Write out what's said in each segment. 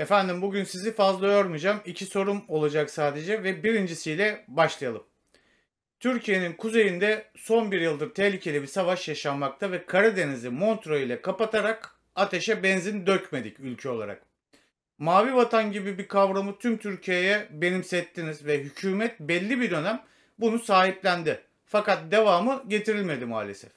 Efendim bugün sizi fazla yormayacağım. İki sorum olacak sadece ve birincisiyle başlayalım. Türkiye'nin kuzeyinde son bir yıldır tehlikeli bir savaş yaşanmakta ve Karadeniz'i Montreux ile kapatarak ateşe benzin dökmedik ülke olarak. Mavi vatan gibi bir kavramı tüm Türkiye'ye benimsettiniz ve hükümet belli bir dönem bunu sahiplendi. Fakat devamı getirilmedi maalesef.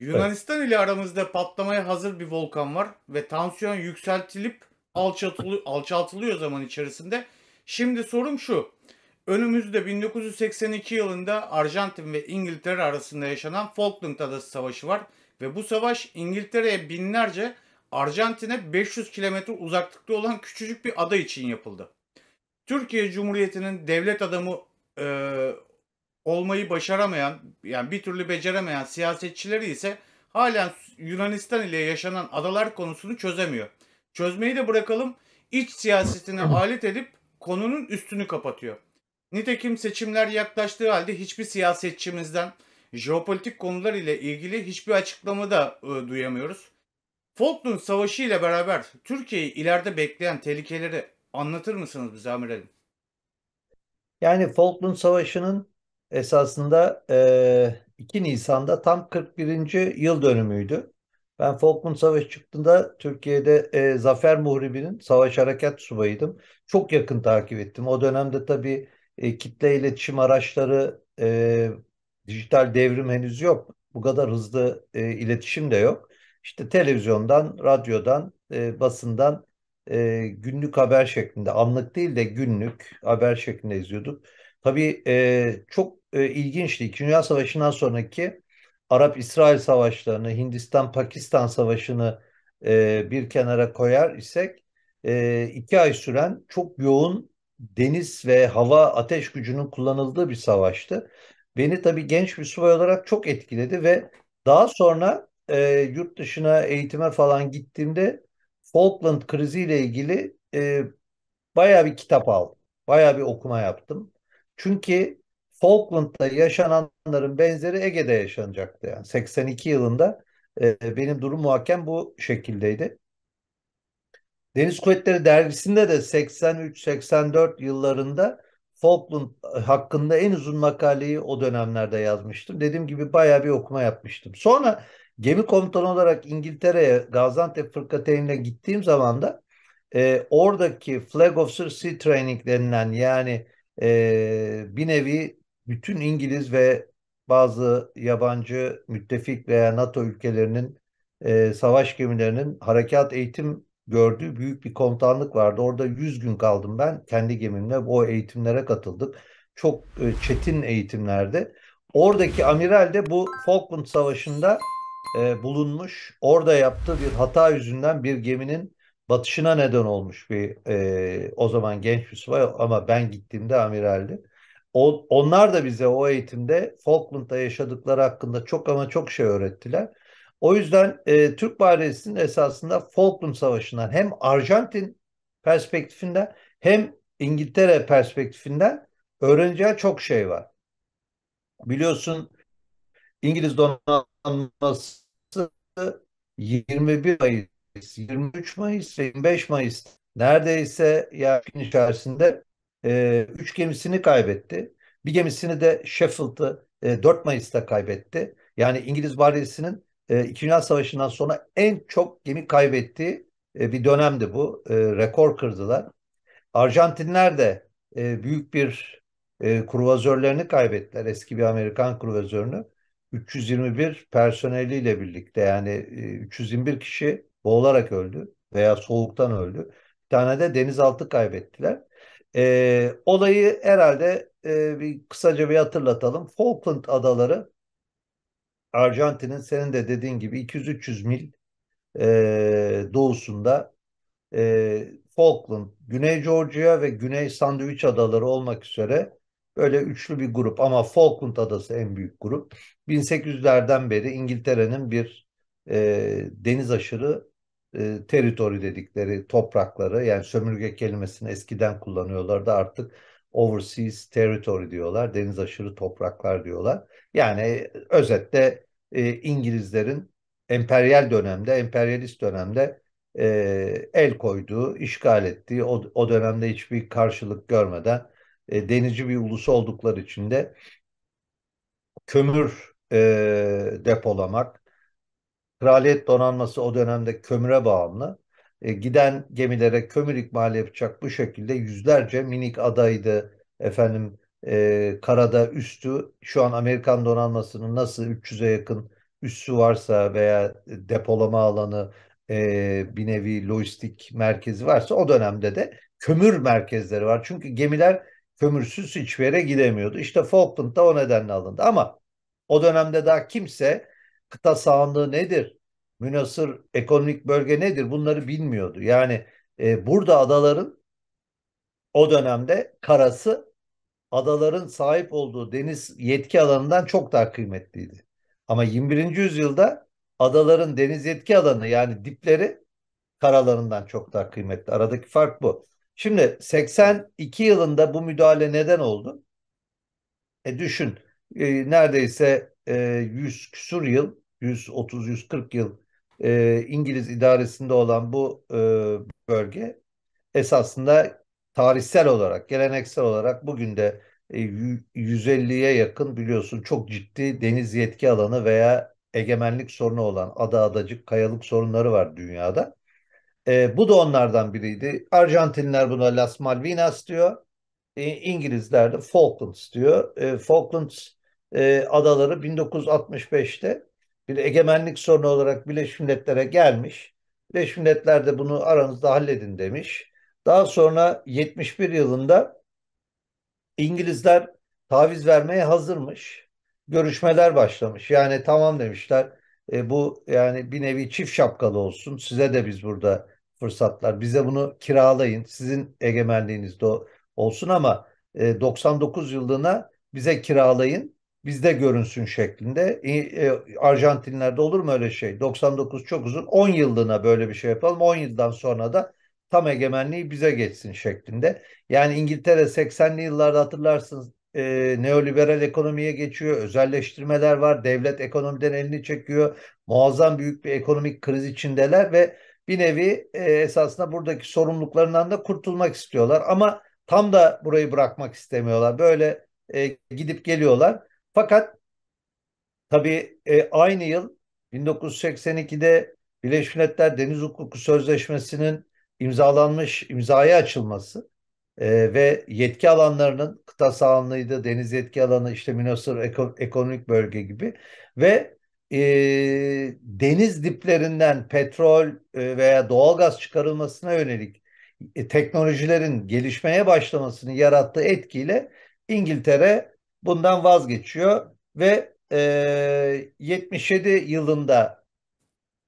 Yunanistan ile aramızda patlamaya hazır bir volkan var ve tansiyon yükseltilip alçaltılıyor, alçaltılıyor zaman içerisinde. Şimdi sorum şu. Önümüzde 1982 yılında Arjantin ve İngiltere arasında yaşanan Falkland Adası Savaşı var. Ve bu savaş İngiltere'ye binlerce, Arjantin'e 500 kilometre uzaklıkta olan küçücük bir ada için yapıldı. Türkiye Cumhuriyeti'nin devlet adamı e, olmayı başaramayan, yani bir türlü beceremeyen siyasetçileri ise halen Yunanistan ile yaşanan adalar konusunu çözemiyor. Çözmeyi de bırakalım iç siyasetine alet edip konunun üstünü kapatıyor. Nitekim seçimler yaklaştığı halde hiçbir siyasetçimizden jeopolitik konular ile ilgili hiçbir açıklama da e, duyamıyoruz. Falkland Savaşı ile beraber Türkiye'yi ileride bekleyen tehlikeleri anlatır mısınız bize amirelim? Yani Falkland Savaşı'nın esasında e, 2 Nisan'da tam 41. yıl dönümüydü. Ben Falkland Savaşı çıktığında Türkiye'de e, Zafer Muhribi'nin savaş harekat subayıydım. Çok yakın takip ettim. O dönemde tabii e, kitle iletişim araçları, e, dijital devrim henüz yok. Bu kadar hızlı e, iletişim de yok. İşte televizyondan, radyodan, e, basından e, günlük haber şeklinde, anlık değil de günlük haber şeklinde izliyorduk. Tabii e, çok e, ilginçti. İkinci Dünya Savaşı'ndan sonraki Arap-İsrail savaşlarını, Hindistan-Pakistan savaşını e, bir kenara koyar isek e, iki ay süren çok yoğun deniz ve hava ateş gücünün kullanıldığı bir savaştı. Beni tabii genç bir subay olarak çok etkiledi ve daha sonra e, yurt dışına eğitime falan gittiğimde Falkland kriziyle ilgili e, bayağı bir kitap aldım. Bayağı bir okuma yaptım. Çünkü Falkland'da yaşananların benzeri Ege'de yaşanacaktı. Yani 82 yılında e, benim durum muhakem bu şekildeydi. Deniz Kuvvetleri dergisinde de 83-84 yıllarında Falkland hakkında en uzun makaleyi o dönemlerde yazmıştım. Dediğim gibi bayağı bir okuma yapmıştım. Sonra gemi komutanı olarak İngiltere'ye Gaziantep Fırkateyn'e gittiğim zaman da e, oradaki Flag Officer Sea Training denilen yani e, bir nevi bütün İngiliz ve bazı yabancı müttefik veya NATO ülkelerinin e, savaş gemilerinin harekat eğitim gördüğü büyük bir komutanlık vardı. Orada 100 gün kaldım ben kendi gemimle. O eğitimlere katıldık. Çok e, çetin eğitimlerdi. Oradaki amiral de bu Falkland Savaşı'nda e, bulunmuş. Orada yaptığı bir hata yüzünden bir geminin batışına neden olmuş bir e, o zaman genç bir subay ama ben gittiğimde amiraldi onlar da bize o eğitimde Falkland'da yaşadıkları hakkında çok ama çok şey öğrettiler. O yüzden e, Türk Bahriyesi'nin esasında Falkland Savaşı'ndan hem Arjantin perspektifinden hem İngiltere perspektifinden öğreneceği çok şey var. Biliyorsun İngiliz donanması 21 Mayıs, 23 Mayıs 25 Mayıs neredeyse yakın içerisinde e, üç gemisini kaybetti. Bir gemisini de Sheffield'ı e, 4 Mayıs'ta kaybetti. Yani İngiliz Bahriyesi'nin e, İkinci Dünya Savaşı'ndan sonra en çok gemi kaybettiği e, bir dönemdi bu. E, rekor kırdılar. Arjantinler de e, büyük bir e, kruvazörlerini kaybettiler. Eski bir Amerikan kruvazörünü. 321 personeliyle birlikte yani e, 321 kişi boğularak öldü veya soğuktan öldü. Bir tane de denizaltı kaybettiler. E, olayı herhalde e, bir kısaca bir hatırlatalım. Falkland Adaları Arjantin'in senin de dediğin gibi 200-300 mil e, doğusunda e, Falkland, Güney Georgia ve Güney Sandviç Adaları olmak üzere böyle üçlü bir grup ama Falkland Adası en büyük grup. 1800'lerden beri İngiltere'nin bir e, deniz aşırı e, teritori dedikleri toprakları yani sömürge kelimesini eskiden kullanıyorlardı artık overseas territory diyorlar. Deniz aşırı topraklar diyorlar. Yani özetle e, İngilizlerin emperyal dönemde, emperyalist dönemde e, el koyduğu, işgal ettiği, o, o dönemde hiçbir karşılık görmeden e, denizci bir ulus oldukları için de kömür e, depolamak, Kraliyet donanması o dönemde kömüre bağımlı. E, giden gemilere kömür ikmal yapacak bu şekilde yüzlerce minik adaydı efendim e, karada üstü şu an Amerikan donanmasının nasıl 300'e yakın üssü varsa veya depolama alanı e, bir nevi lojistik merkezi varsa o dönemde de kömür merkezleri var. Çünkü gemiler kömürsüz hiçbir yere gidemiyordu. İşte Falkland da o nedenle alındı ama o dönemde daha kimse kıta sahanlığı nedir? Münasır ekonomik bölge nedir? Bunları bilmiyordu. Yani e, burada adaların o dönemde karası adaların sahip olduğu deniz yetki alanından çok daha kıymetliydi. Ama 21. yüzyılda adaların deniz yetki alanı yani dipleri karalarından çok daha kıymetli. Aradaki fark bu. Şimdi 82 yılında bu müdahale neden oldu? E düşün e, neredeyse e, 100 küsur yıl, 130-140 yıl e, İngiliz idaresinde olan bu e, bölge esasında tarihsel olarak, geleneksel olarak bugün de e, 150'ye yakın biliyorsun çok ciddi deniz yetki alanı veya egemenlik sorunu olan ada adacık kayalık sorunları var dünyada. E, bu da onlardan biriydi. Arjantinler buna Las Malvinas diyor. E, İngilizler de Falklands diyor. E, Falklands e, adaları 1965'te bir egemenlik sorunu olarak Birleşmiş Milletler'e gelmiş. Birleşmiş Milletler de bunu aranızda halledin demiş. Daha sonra 71 yılında İngilizler taviz vermeye hazırmış. Görüşmeler başlamış. Yani tamam demişler. E, bu yani bir nevi çift şapkalı olsun. Size de biz burada fırsatlar. Bize bunu kiralayın. Sizin egemenliğinizde olsun ama 99 e, yıllığına bize kiralayın bizde görünsün şeklinde. E, Arjantinlerde olur mu öyle şey? 99 çok uzun. 10 yıllığına böyle bir şey yapalım. 10 yıldan sonra da tam egemenliği bize geçsin şeklinde. Yani İngiltere 80'li yıllarda hatırlarsınız e, neoliberal ekonomiye geçiyor. Özelleştirmeler var. Devlet ekonomiden elini çekiyor. Muazzam büyük bir ekonomik kriz içindeler ve bir nevi e, esasında buradaki sorumluluklarından da kurtulmak istiyorlar. Ama tam da burayı bırakmak istemiyorlar. Böyle e, gidip geliyorlar. Fakat tabii e, aynı yıl 1982'de Birleşmiş Milletler Deniz Hukuku Sözleşmesi'nin imzalanmış, imzaya açılması e, ve yetki alanlarının kıta sahanlığıydı, deniz yetki alanı, işte Minosur eko, ekonomik bölge gibi ve e, deniz diplerinden petrol e, veya doğalgaz çıkarılmasına yönelik e, teknolojilerin gelişmeye başlamasını yarattığı etkiyle İngiltere bundan vazgeçiyor ve e, 77 yılında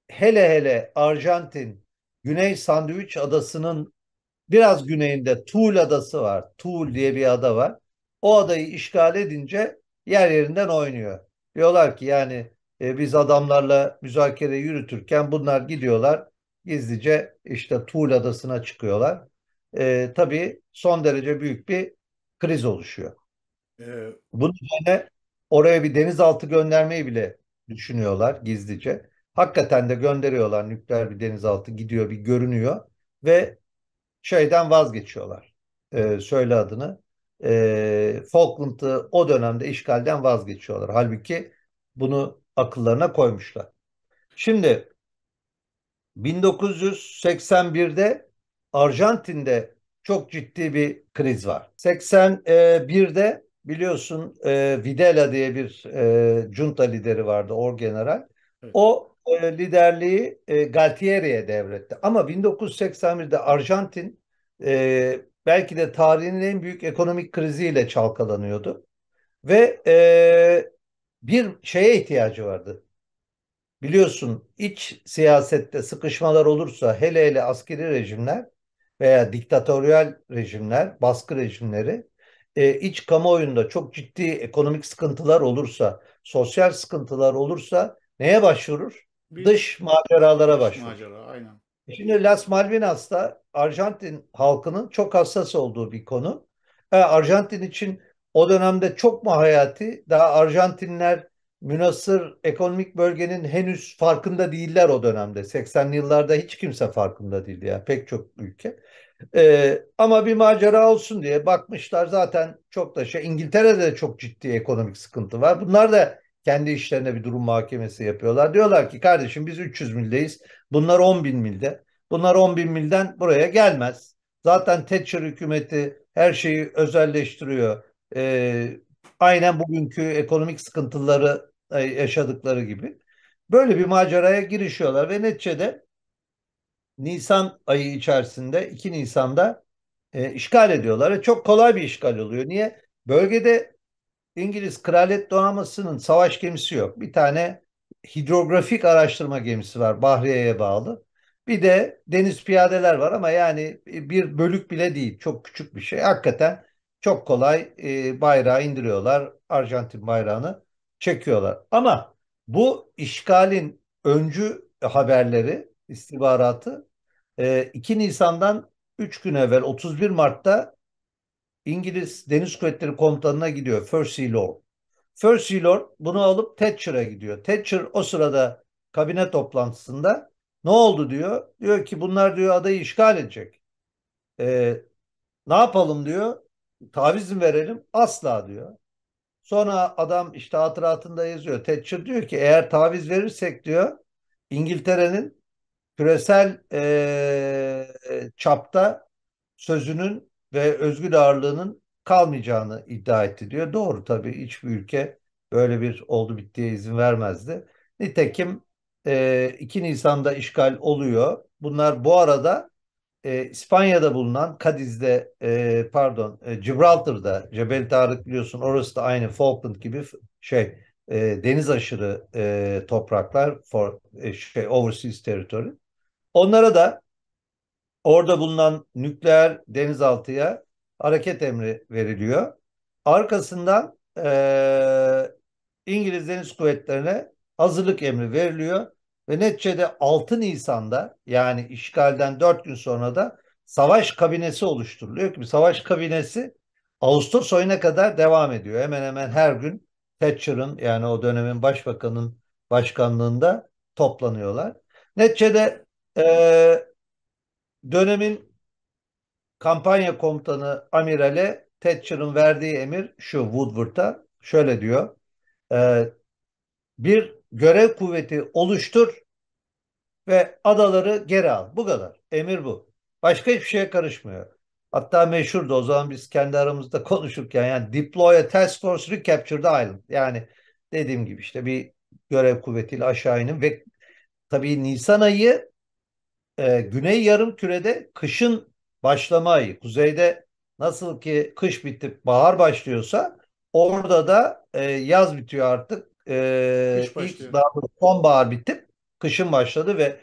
hele hele Arjantin Güney Sandviç Adası'nın biraz güneyinde Tuğl Adası var. Tuğl diye bir ada var. O adayı işgal edince yer yerinden oynuyor. Diyorlar ki yani e, biz adamlarla müzakere yürütürken bunlar gidiyorlar gizlice işte Tuğl Adası'na çıkıyorlar. E, tabii son derece büyük bir kriz oluşuyor. Ee, Bunun üzerine oraya bir denizaltı göndermeyi bile düşünüyorlar gizlice. Hakikaten de gönderiyorlar nükleer bir denizaltı gidiyor bir görünüyor ve şeyden vazgeçiyorlar. Ee, söyle adını. Ee, Falkland'ı o dönemde işgalden vazgeçiyorlar. Halbuki bunu akıllarına koymuşlar. Şimdi 1981'de Arjantin'de çok ciddi bir kriz var. 81'de biliyorsun e, Videla diye bir e, junta lideri vardı orgeneral. O e, liderliği e, Galtieri'ye devretti. Ama 1981'de Arjantin e, belki de tarihinin en büyük ekonomik kriziyle çalkalanıyordu. Ve e, bir şeye ihtiyacı vardı. Biliyorsun iç siyasette sıkışmalar olursa hele hele askeri rejimler veya diktatöryal rejimler, baskı rejimleri e, iç kamuoyunda çok ciddi ekonomik sıkıntılar olursa, sosyal sıkıntılar olursa neye başvurur? Bir, dış maceralara dış başvurur. Macera, aynen. E şimdi Las Malvinas da Arjantin halkının çok hassas olduğu bir konu. Ha, e, Arjantin için o dönemde çok mu hayati? Daha Arjantinler münasır ekonomik bölgenin henüz farkında değiller o dönemde. 80'li yıllarda hiç kimse farkında değildi yani pek çok ülke. Ee, ama bir macera olsun diye bakmışlar zaten çok da şey. İngiltere'de de çok ciddi ekonomik sıkıntı var. Bunlar da kendi işlerine bir durum mahkemesi yapıyorlar. Diyorlar ki kardeşim biz 300 mildeyiz. Bunlar 10 bin milde. Bunlar 10 bin milden buraya gelmez. Zaten Thatcher hükümeti her şeyi özelleştiriyor. Ee, aynen bugünkü ekonomik sıkıntıları e, yaşadıkları gibi. Böyle bir maceraya girişiyorlar ve neticede Nisan ayı içerisinde 2 Nisan'da e, işgal ediyorlar çok kolay bir işgal oluyor. Niye? Bölgede İngiliz Kraliyet Donanması'nın savaş gemisi yok. Bir tane hidrografik araştırma gemisi var Bahriye'ye bağlı. Bir de deniz piyadeler var ama yani bir bölük bile değil. Çok küçük bir şey. Hakikaten çok kolay e, bayrağı indiriyorlar. Arjantin bayrağını çekiyorlar. Ama bu işgalin öncü haberleri istihbaratı. E, ee, 2 Nisan'dan 3 gün evvel 31 Mart'ta İngiliz Deniz Kuvvetleri Komutanı'na gidiyor First Sea Lord. First Sea Lord bunu alıp Thatcher'a gidiyor. Thatcher o sırada kabine toplantısında ne oldu diyor. Diyor ki bunlar diyor adayı işgal edecek. E, ne yapalım diyor. Taviz mi verelim? Asla diyor. Sonra adam işte hatıratında yazıyor. Thatcher diyor ki eğer taviz verirsek diyor İngiltere'nin küresel e, çapta sözünün ve özgür ağırlığının kalmayacağını iddia etti diyor. Doğru tabii hiçbir ülke böyle bir oldu bittiye izin vermezdi. Nitekim e, 2 Nisan'da işgal oluyor. Bunlar bu arada e, İspanya'da bulunan Kadiz'de e, pardon e, Gibraltar'da Cebel Tarık biliyorsun orası da aynı Falkland gibi şey e, deniz aşırı e, topraklar for e, şey overseas territory. Onlara da orada bulunan nükleer denizaltıya hareket emri veriliyor. Arkasından e, İngiliz Deniz Kuvvetleri'ne hazırlık emri veriliyor ve neticede 6 Nisan'da yani işgalden 4 gün sonra da savaş kabinesi oluşturuluyor ki savaş kabinesi Ağustos ayına kadar devam ediyor. Hemen hemen her gün Thatcher'ın yani o dönemin başbakanın başkanlığında toplanıyorlar. Neticede ee, dönemin kampanya komutanı amirale Thatcher'ın verdiği emir şu Woodward'a şöyle diyor. E, bir görev kuvveti oluştur ve adaları geri al. Bu kadar. Emir bu. Başka hiçbir şeye karışmıyor. Hatta meşhurdu o zaman biz kendi aramızda konuşurken yani deploy a task force recapture the island. Yani dediğim gibi işte bir görev kuvvetiyle aşağı inin ve tabii Nisan ayı e, güney yarım kürede kışın başlama ayı. Kuzeyde nasıl ki kış bitip bahar başlıyorsa orada da e, yaz bitiyor artık. E, Kış başlıyor. ilk daha sonbahar bitip kışın başladı ve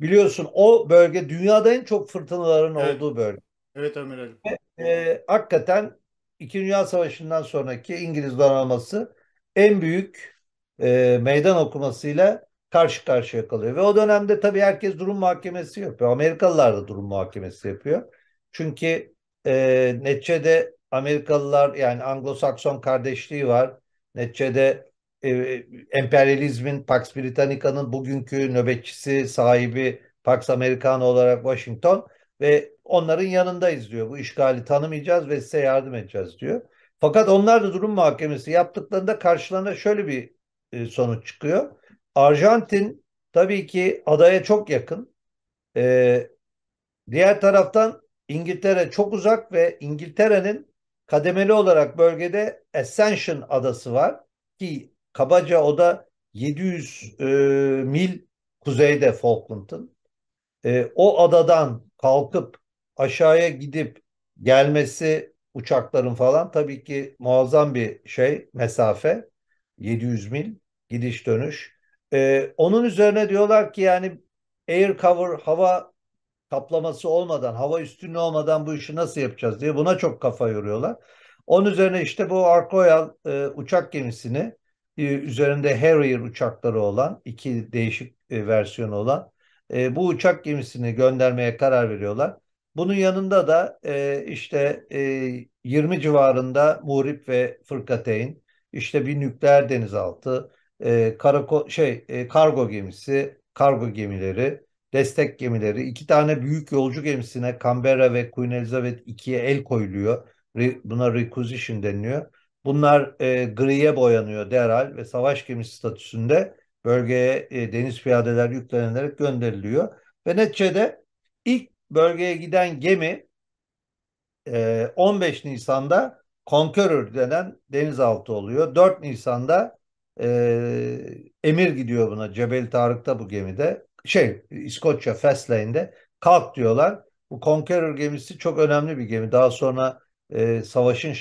biliyorsun o bölge dünyada en çok fırtınaların Evet. olduğu bölge. Evet Ömer Ali. E, hakikaten İkinci Dünya Savaşı'ndan sonraki İngiliz donanması en büyük e, meydan okumasıyla karşı karşıya kalıyor. Ve o dönemde tabii herkes durum mahkemesi yapıyor. Amerikalılar da durum muhakemesi yapıyor. Çünkü e, neticede Amerikalılar yani Anglo-Sakson kardeşliği var. Neticede e, emperyalizmin Pax Britannica'nın bugünkü nöbetçisi sahibi Pax Americana olarak Washington ve onların yanındayız diyor. Bu işgali tanımayacağız ve size yardım edeceğiz diyor. Fakat onlar da durum mahkemesi yaptıklarında karşılarına şöyle bir e, sonuç çıkıyor. Arjantin tabii ki adaya çok yakın. Ee, diğer taraftan İngiltere çok uzak ve İngiltere'nin kademeli olarak bölgede Ascension adası var ki kabaca o da 700 e, mil kuzeyde Falkland'ın. E, o adadan kalkıp aşağıya gidip gelmesi uçakların falan tabii ki muazzam bir şey mesafe 700 mil gidiş dönüş ee, onun üzerine diyorlar ki yani air cover hava kaplaması olmadan, hava üstünlüğü olmadan bu işi nasıl yapacağız diye buna çok kafa yoruyorlar. Onun üzerine işte bu Arkoyal e, uçak gemisini e, üzerinde Harrier uçakları olan iki değişik e, versiyonu olan e, bu uçak gemisini göndermeye karar veriyorlar. Bunun yanında da e, işte e, 20 civarında Murip ve Fırkateyn, işte bir nükleer denizaltı, e, karako şey e, kargo gemisi, kargo gemileri, destek gemileri, iki tane büyük yolcu gemisine Canberra ve Queen Elizabeth 2'ye el koyuluyor. Re, buna requisition deniliyor. Bunlar e, griye boyanıyor derhal ve savaş gemisi statüsünde bölgeye e, deniz piyadeler yüklenerek gönderiliyor. Ve neticede ilk bölgeye giden gemi e, 15 Nisan'da Conqueror denen denizaltı oluyor. 4 Nisan'da e, emir gidiyor buna Cebel Tarık'ta bu gemide. Şey İskoçya Fastlane'de kalk diyorlar. Bu Conqueror gemisi çok önemli bir gemi. Daha sonra e, savaşın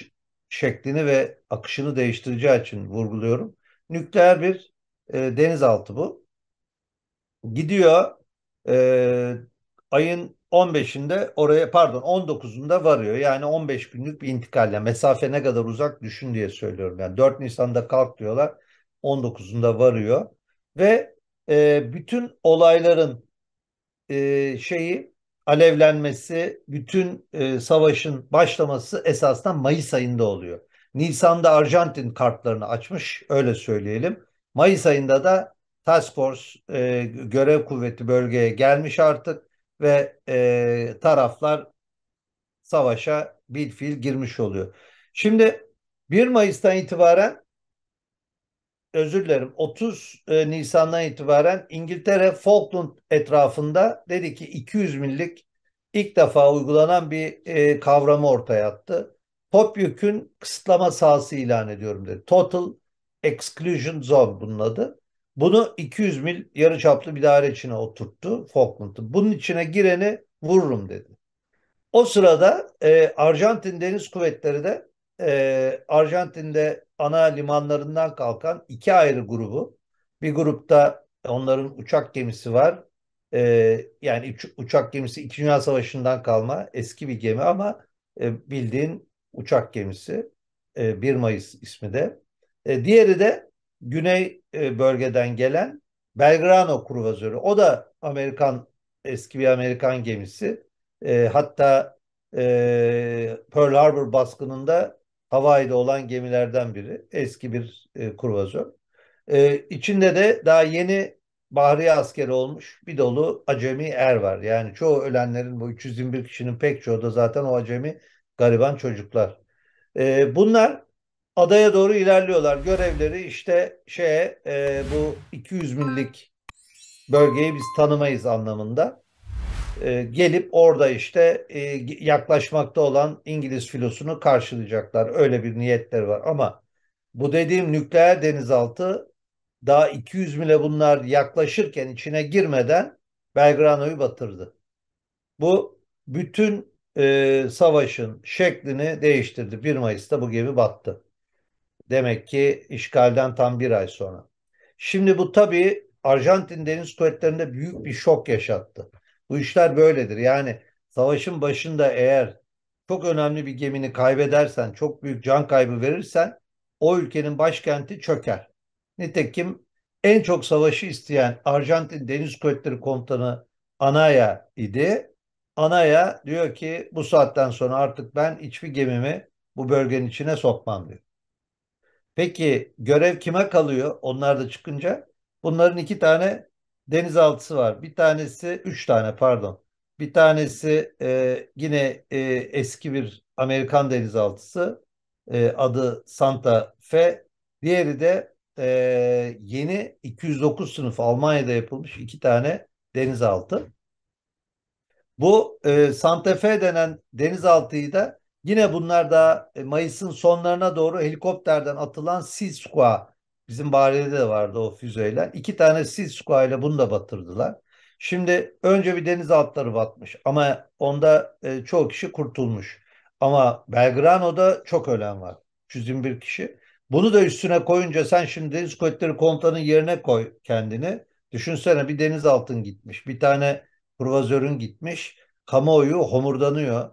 şeklini ve akışını değiştireceği için vurguluyorum. Nükleer bir e, denizaltı bu. Gidiyor e, ayın 15'inde oraya pardon 19'unda varıyor. Yani 15 günlük bir intikalle mesafe ne kadar uzak düşün diye söylüyorum. Yani 4 Nisan'da kalk diyorlar. 19'unda varıyor ve e, bütün olayların e, şeyi alevlenmesi, bütün e, savaşın başlaması esasında Mayıs ayında oluyor. Nisan'da Arjantin kartlarını açmış, öyle söyleyelim. Mayıs ayında da Task Force e, görev kuvveti bölgeye gelmiş artık ve e, taraflar savaşa bir fil girmiş oluyor. Şimdi 1 Mayıs'tan itibaren özür dilerim 30 e, Nisan'dan itibaren İngiltere Falkland etrafında dedi ki 200 millik ilk defa uygulanan bir e, kavramı ortaya attı. Topyekün kısıtlama sahası ilan ediyorum dedi. Total Exclusion Zone bunun adı. Bunu 200 mil yarı çaplı bir daire içine oturttu Falkland'ı. Bunun içine gireni vururum dedi. O sırada e, Arjantin Deniz Kuvvetleri de e, Arjantin'de ana limanlarından kalkan iki ayrı grubu. Bir grupta onların uçak gemisi var. E, yani uçak gemisi İkinci Dünya Savaşı'ndan kalma eski bir gemi ama e, bildiğin uçak gemisi. E, 1 Mayıs ismi de. E, diğeri de güney e, bölgeden gelen Belgrano kruvazörü. O da Amerikan eski bir Amerikan gemisi. E, hatta e, Pearl Harbor baskınında Hawaii'de olan gemilerden biri. Eski bir e, kurvazör. E, içinde de daha yeni Bahriye askeri olmuş bir dolu acemi er var. Yani çoğu ölenlerin bu 321 kişinin pek çoğu da zaten o acemi gariban çocuklar. E, bunlar adaya doğru ilerliyorlar. Görevleri işte şeye e, bu 200 millik bölgeyi biz tanımayız anlamında. E, gelip orada işte e, yaklaşmakta olan İngiliz filosunu karşılayacaklar. Öyle bir niyetleri var ama bu dediğim nükleer denizaltı daha 200 mile bunlar yaklaşırken içine girmeden Belgrano'yu batırdı. Bu bütün e, savaşın şeklini değiştirdi. 1 Mayıs'ta bu gemi battı. Demek ki işgalden tam bir ay sonra. Şimdi bu tabii Arjantin Deniz Kuvvetleri'nde büyük bir şok yaşattı. Bu işler böyledir. Yani savaşın başında eğer çok önemli bir gemini kaybedersen, çok büyük can kaybı verirsen o ülkenin başkenti çöker. Nitekim en çok savaşı isteyen Arjantin Deniz Kuvvetleri Komutanı Anaya idi. Anaya diyor ki bu saatten sonra artık ben hiçbir gemimi bu bölgenin içine sokmam diyor. Peki görev kime kalıyor onlar da çıkınca? Bunların iki tane denizaltısı var. Bir tanesi, üç tane pardon. Bir tanesi e, yine e, eski bir Amerikan denizaltısı e, adı Santa Fe. Diğeri de e, yeni 209 sınıf Almanya'da yapılmış iki tane denizaltı. Bu e, Santa Fe denen denizaltıyı da yine bunlar da e, Mayıs'ın sonlarına doğru helikopterden atılan Siskua Bizim Bahriye'de de vardı o füzeyle. İki tane Silsuka ile bunu da batırdılar. Şimdi önce bir denizaltıları batmış ama onda e, çoğu kişi kurtulmuş. Ama Belgrano'da çok ölen var. 121 kişi. Bunu da üstüne koyunca sen şimdi Deniz Kuvvetleri Komutanı'nın yerine koy kendini. Düşünsene bir denizaltın gitmiş. Bir tane kurvazörün gitmiş. Kamuoyu homurdanıyor.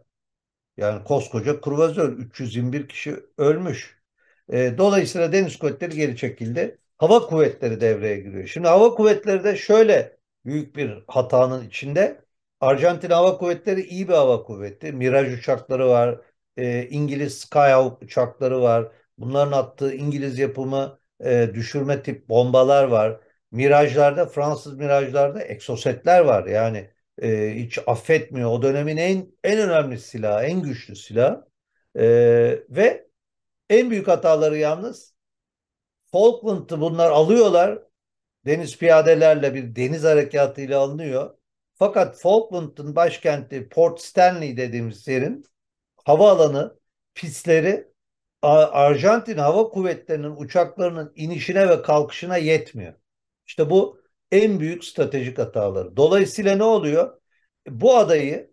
Yani koskoca kurvazör 321 kişi ölmüş. E, dolayısıyla deniz kuvvetleri geri çekildi. Hava kuvvetleri devreye giriyor. Şimdi hava kuvvetleri de şöyle büyük bir hatanın içinde. Arjantin Hava Kuvvetleri iyi bir hava kuvveti. Miraj uçakları var. E, İngiliz Skyhawk uçakları var. Bunların attığı İngiliz yapımı e, düşürme tip bombalar var. Mirajlarda, Fransız mirajlarda eksosetler var. Yani e, hiç affetmiyor. O dönemin en en önemli silahı, en güçlü silah. E, ve en büyük hataları yalnız Falkland'ı bunlar alıyorlar. Deniz piyadelerle bir deniz harekatıyla alınıyor. Fakat Falkland'ın başkenti Port Stanley dediğimiz yerin havaalanı pisleri Arjantin Hava Kuvvetleri'nin uçaklarının inişine ve kalkışına yetmiyor. İşte bu en büyük stratejik hataları. Dolayısıyla ne oluyor? E, bu adayı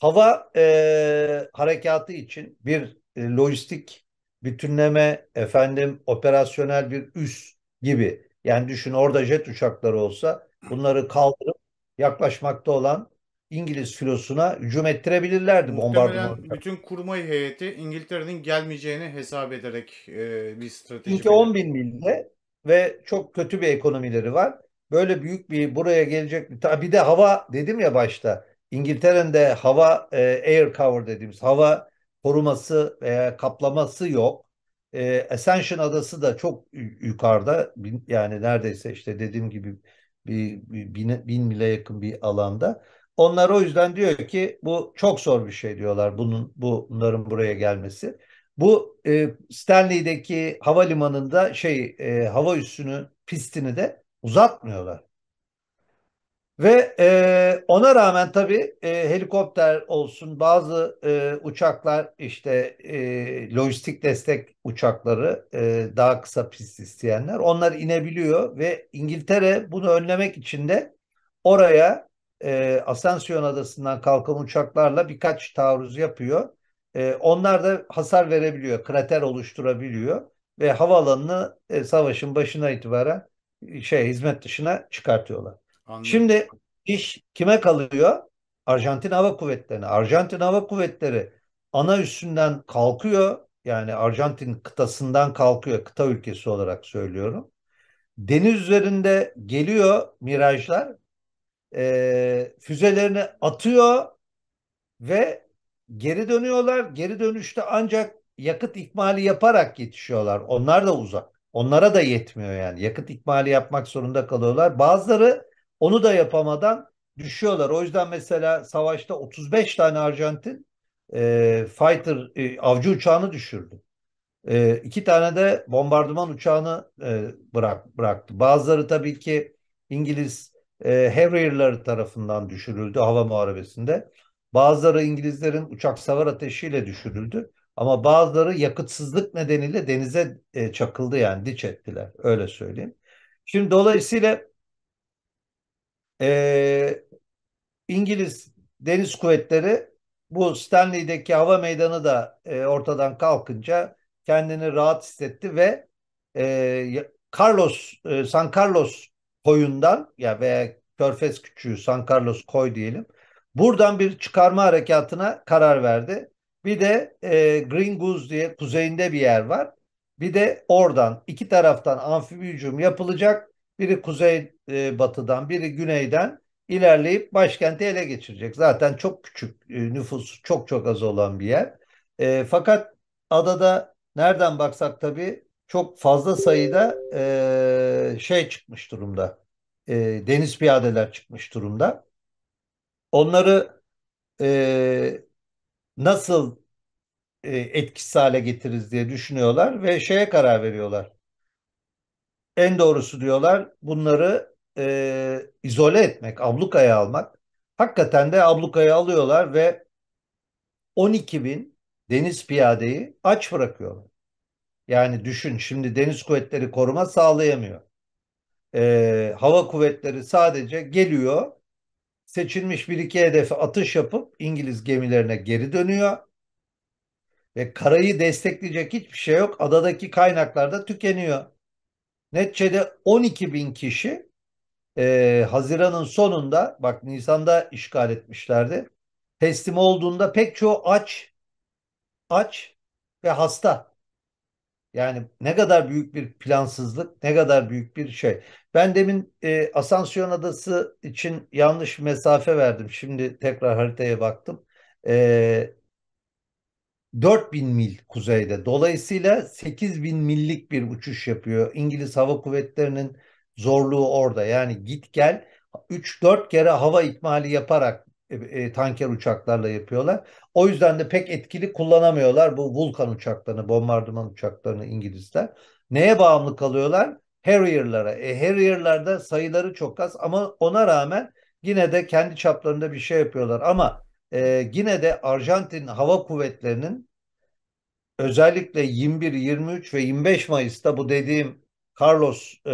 hava e, harekatı için bir e, lojistik bütünleme, efendim operasyonel bir üs gibi. Yani düşün orada jet uçakları olsa bunları kaldırıp yaklaşmakta olan İngiliz filosuna hücum ettirebilirlerdi bombardımanı. bütün kurmay heyeti İngiltere'nin gelmeyeceğini hesap ederek e, bir strateji. Çünkü 10 bin milde ve çok kötü bir ekonomileri var. Böyle büyük bir buraya gelecek bir, bir de hava dedim ya başta İngiltere'nin de hava e, air cover dediğimiz hava koruması veya kaplaması yok. E, Ascension adası da çok yukarıda yani neredeyse işte dediğim gibi bir, bir bin, bin mile yakın bir alanda. Onlar o yüzden diyor ki bu çok zor bir şey diyorlar bunun bunların buraya gelmesi. Bu e, Stanley'deki havalimanında şey e, hava üssünü pistini de uzatmıyorlar. Ve e, ona rağmen tabii e, helikopter olsun bazı e, uçaklar işte e, lojistik destek uçakları e, daha kısa pist isteyenler onlar inebiliyor ve İngiltere bunu önlemek için de oraya e, Asensiyon Adası'ndan kalkan uçaklarla birkaç taarruz yapıyor. E, onlar da hasar verebiliyor, krater oluşturabiliyor ve havaalanını e, savaşın başına itibaren şey hizmet dışına çıkartıyorlar. Anladım. Şimdi iş kime kalıyor? Arjantin Hava Kuvvetleri'ne. Arjantin Hava Kuvvetleri ana üssünden kalkıyor. Yani Arjantin kıtasından kalkıyor. Kıta ülkesi olarak söylüyorum. Deniz üzerinde geliyor mirajlar. E, füzelerini atıyor ve geri dönüyorlar. Geri dönüşte ancak yakıt ikmali yaparak yetişiyorlar. Onlar da uzak. Onlara da yetmiyor yani. Yakıt ikmali yapmak zorunda kalıyorlar. Bazıları onu da yapamadan düşüyorlar. O yüzden mesela savaşta 35 tane Arjantin e, fighter e, avcı uçağını düşürdü. E, iki tane de bombardıman uçağını e, bırak, bıraktı. Bazıları tabii ki İngiliz e, Harrier'ları tarafından düşürüldü hava muharebesinde. Bazıları İngilizlerin uçak savar ateşiyle düşürüldü. Ama bazıları yakıtsızlık nedeniyle denize e, çakıldı yani diç ettiler öyle söyleyeyim. Şimdi dolayısıyla e, İngiliz Deniz Kuvvetleri bu Stanley'deki hava meydanı da e, ortadan kalkınca kendini rahat hissetti ve e, Carlos e, San Carlos koyundan ya veya Körfez küçüğü San Carlos koy diyelim. Buradan bir çıkarma harekatına karar verdi. Bir de e, Green Goose diye kuzeyinde bir yer var. Bir de oradan iki taraftan amfibi hücum yapılacak biri kuzey e, batıdan, biri güneyden ilerleyip başkenti ele geçirecek. Zaten çok küçük e, nüfus, çok çok az olan bir yer. E, fakat adada nereden baksak tabii çok fazla sayıda e, şey çıkmış durumda. E, deniz piyadeler çıkmış durumda. Onları e, nasıl e, etkisiz hale getiririz diye düşünüyorlar ve şeye karar veriyorlar en doğrusu diyorlar bunları e, izole etmek, ablukaya almak. Hakikaten de ablukaya alıyorlar ve 12 bin deniz piyadeyi aç bırakıyorlar. Yani düşün şimdi deniz kuvvetleri koruma sağlayamıyor. E, hava kuvvetleri sadece geliyor seçilmiş bir iki hedefe atış yapıp İngiliz gemilerine geri dönüyor. Ve karayı destekleyecek hiçbir şey yok. Adadaki kaynaklar da tükeniyor. Neticede 12 bin kişi e, Haziran'ın sonunda bak Nisan'da işgal etmişlerdi. Teslim olduğunda pek çoğu aç, aç ve hasta. Yani ne kadar büyük bir plansızlık, ne kadar büyük bir şey. Ben demin e, Asansiyon Adası için yanlış mesafe verdim. Şimdi tekrar haritaya baktım. E, 4000 mil kuzeyde. Dolayısıyla 8000 millik bir uçuş yapıyor. İngiliz Hava Kuvvetleri'nin zorluğu orada. Yani git gel 3-4 kere hava ikmali yaparak e, e, tanker uçaklarla yapıyorlar. O yüzden de pek etkili kullanamıyorlar bu Vulkan uçaklarını, bombardıman uçaklarını İngilizler. Neye bağımlı kalıyorlar? Harrier'lara. E, Harrier'larda sayıları çok az ama ona rağmen yine de kendi çaplarında bir şey yapıyorlar. Ama e, yine de Arjantin Hava Kuvvetleri'nin özellikle 21, 23 ve 25 Mayıs'ta bu dediğim Carlos e,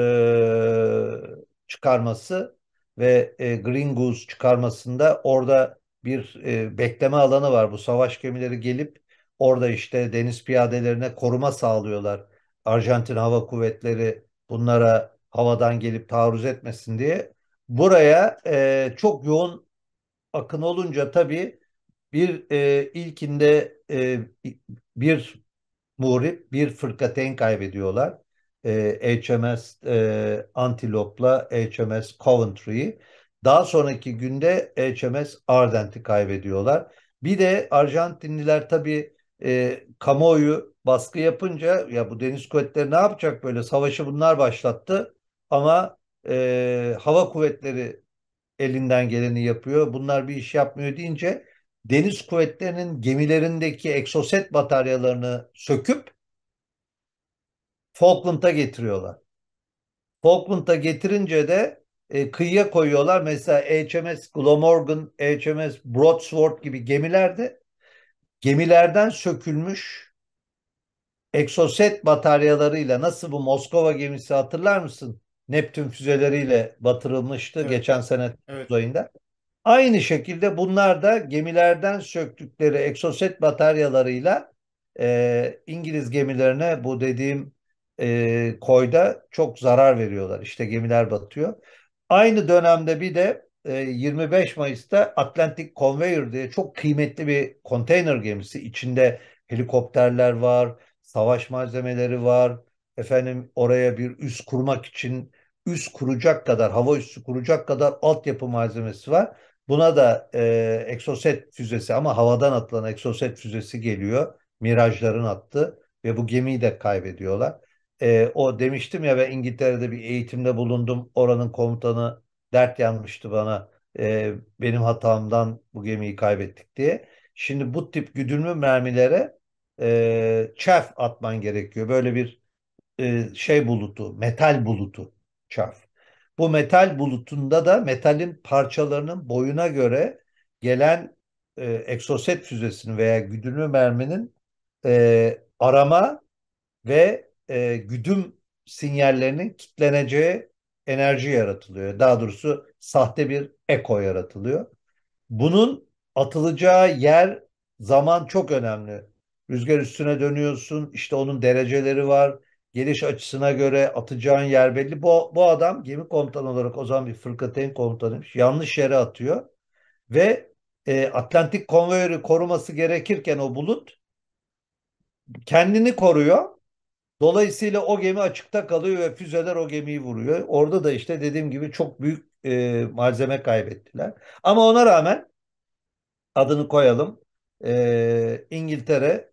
çıkarması ve e, Green Goose çıkarmasında orada bir e, bekleme alanı var. Bu savaş gemileri gelip orada işte deniz piyadelerine koruma sağlıyorlar. Arjantin Hava Kuvvetleri bunlara havadan gelip taarruz etmesin diye. Buraya e, çok yoğun akın olunca tabii bir e, ilkinde e, bir muhrip, bir fırkateyn kaybediyorlar. E, HMS e, Antilop'la HMS Coventry'yi. Daha sonraki günde HMS Ardent'i kaybediyorlar. Bir de Arjantinliler tabii e, kamuoyu baskı yapınca ya bu deniz kuvvetleri ne yapacak böyle savaşı bunlar başlattı ama e, hava kuvvetleri elinden geleni yapıyor. Bunlar bir iş yapmıyor deyince deniz kuvvetlerinin gemilerindeki eksoset bataryalarını söküp Falkland'a getiriyorlar. Falkland'a getirince de e, kıyıya koyuyorlar. Mesela HMS Glamorgan, HMS Broadsword gibi gemilerde gemilerden sökülmüş eksoset bataryalarıyla nasıl bu Moskova gemisi hatırlar mısın? Neptün füzeleriyle batırılmıştı evet. geçen sene evet. ayında. Aynı şekilde bunlar da gemilerden söktükleri eksoset bataryalarıyla e, İngiliz gemilerine bu dediğim e, koyda çok zarar veriyorlar. İşte gemiler batıyor. Aynı dönemde bir de e, 25 Mayıs'ta Atlantic Conveyor diye çok kıymetli bir konteyner gemisi. içinde helikopterler var, savaş malzemeleri var. Efendim oraya bir üs kurmak için üst kuracak kadar, hava üssü kuracak kadar altyapı malzemesi var. Buna da e, Exocet füzesi ama havadan atılan eksoset füzesi geliyor. Mirajların attı ve bu gemiyi de kaybediyorlar. E, o demiştim ya ben İngiltere'de bir eğitimde bulundum. Oranın komutanı dert yanmıştı bana. E, benim hatamdan bu gemiyi kaybettik diye. Şimdi bu tip güdülme mermilere e, çef atman gerekiyor. Böyle bir e, şey bulutu, metal bulutu çarf. Bu metal bulutunda da metalin parçalarının boyuna göre gelen e, eksoset füzesinin veya güdümlü merminin e, arama ve e, güdüm sinyallerinin kitleneceği enerji yaratılıyor. Daha doğrusu sahte bir eko yaratılıyor. Bunun atılacağı yer zaman çok önemli. Rüzgar üstüne dönüyorsun, işte onun dereceleri var, geliş açısına göre atacağın yer belli. Bu, bu adam gemi komutanı olarak o zaman bir fırkateyn komutanıymış. Yanlış yere atıyor ve e, Atlantik konvoyörü koruması gerekirken o bulut kendini koruyor. Dolayısıyla o gemi açıkta kalıyor ve füzeler o gemiyi vuruyor. Orada da işte dediğim gibi çok büyük e, malzeme kaybettiler. Ama ona rağmen adını koyalım e, İngiltere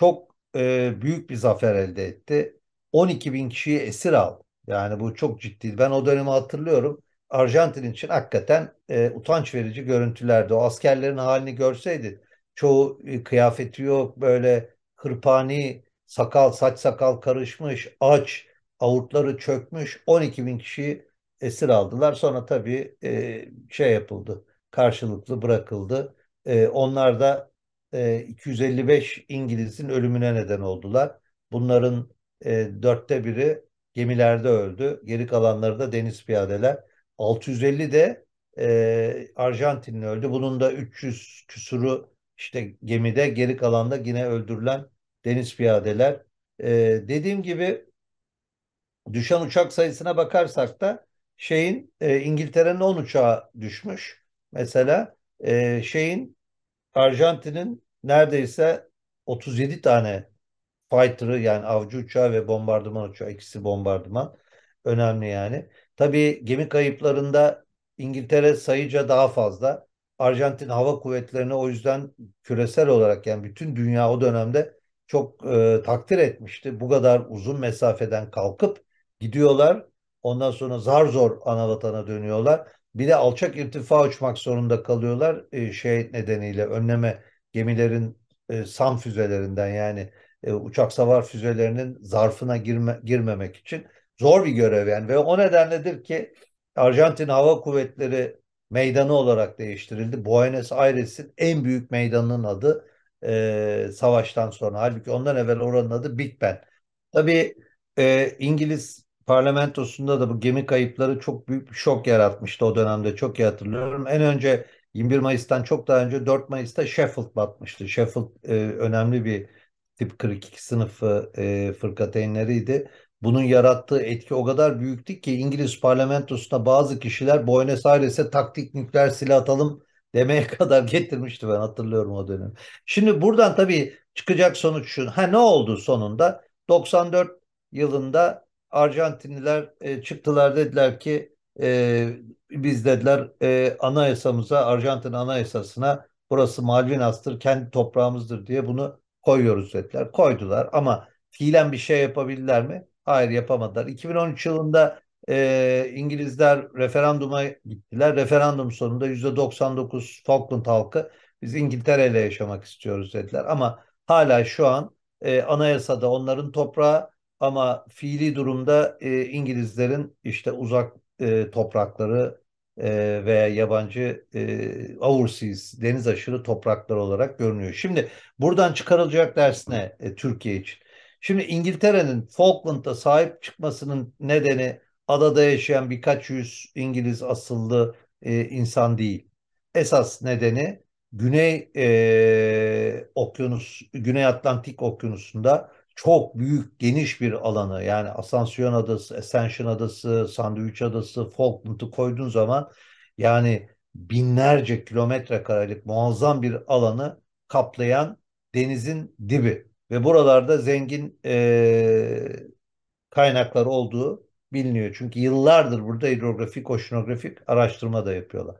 çok e, büyük bir zafer elde etti. 12 bin kişiyi esir al, Yani bu çok ciddi. Ben o dönemi hatırlıyorum. Arjantin için hakikaten e, utanç verici görüntülerdi. O askerlerin halini görseydi çoğu e, kıyafeti yok böyle hırpani sakal saç sakal karışmış aç avurtları çökmüş 12 bin kişiyi esir aldılar. Sonra tabii e, şey yapıldı karşılıklı bırakıldı. E, onlar da e, 255 İngiliz'in ölümüne neden oldular. Bunların e, dörtte biri gemilerde öldü. Geri kalanları da deniz piyadeler. 650 de e, Arjantinli öldü. Bunun da 300 küsuru işte gemide geri kalan da yine öldürülen deniz piyadeler. E, dediğim gibi düşen uçak sayısına bakarsak da şeyin e, İngiltere'nin 10 uçağı düşmüş. Mesela e, şeyin Arjantin'in neredeyse 37 tane fighter'ı yani avcı uçağı ve bombardıman uçağı ikisi bombardıman önemli yani. Tabii gemi kayıplarında İngiltere sayıca daha fazla. Arjantin Hava Kuvvetleri'ne o yüzden küresel olarak yani bütün dünya o dönemde çok e, takdir etmişti. Bu kadar uzun mesafeden kalkıp gidiyorlar. Ondan sonra zar zor anavatana dönüyorlar. Bir de alçak irtifa uçmak zorunda kalıyorlar e, şey nedeniyle önleme gemilerin e, SAM füzelerinden yani e, uçak savar füzelerinin zarfına girme, girmemek için zor bir görev yani ve o nedenledir ki Arjantin Hava Kuvvetleri meydanı olarak değiştirildi. Buenos Aires'in en büyük meydanının adı e, savaştan sonra. Halbuki ondan evvel oranın adı Big Ben. Tabii e, İngiliz parlamentosunda da bu gemi kayıpları çok büyük bir şok yaratmıştı o dönemde çok iyi hatırlıyorum. En önce 21 Mayıs'tan çok daha önce 4 Mayıs'ta Sheffield batmıştı. Sheffield e, önemli bir tip 42 sınıfı e, fırkateynleriydi. Bunun yarattığı etki o kadar büyüktü ki İngiliz parlamentosunda bazı kişiler Buenos Aires'e taktik nükleer silah atalım demeye kadar getirmişti ben hatırlıyorum o dönem. Şimdi buradan tabii çıkacak sonuç şu. Ha ne oldu sonunda? 94 yılında Arjantinliler e, çıktılar dediler ki e, biz dediler e, anayasamıza Arjantin anayasasına burası Malvinas'tır kendi toprağımızdır diye bunu koyuyoruz dediler. Koydular ama fiilen bir şey yapabildiler mi? Hayır yapamadılar. 2013 yılında e, İngilizler referanduma gittiler. Referandum sonunda %99 Falkland halkı biz İngiltere ile yaşamak istiyoruz dediler. Ama hala şu an e, anayasada onların toprağı ama fiili durumda e, İngilizlerin işte uzak e, toprakları e, veya yabancı e, overseas deniz aşırı topraklar olarak görünüyor. Şimdi buradan çıkarılacak ders ne e, Türkiye için? Şimdi İngiltere'nin Falkland'a sahip çıkmasının nedeni adada yaşayan birkaç yüz İngiliz asıllı e, insan değil. Esas nedeni Güney e, Okyanus, Güney Atlantik Okyanusu'nda çok büyük geniş bir alanı yani Asansiyon Adası, Ascension Adası, Sandviç Adası, Falkland'ı koyduğun zaman yani binlerce kilometre karelik muazzam bir alanı kaplayan denizin dibi ve buralarda zengin e, kaynaklar olduğu biliniyor. Çünkü yıllardır burada hidrografik, oşinografik araştırma da yapıyorlar.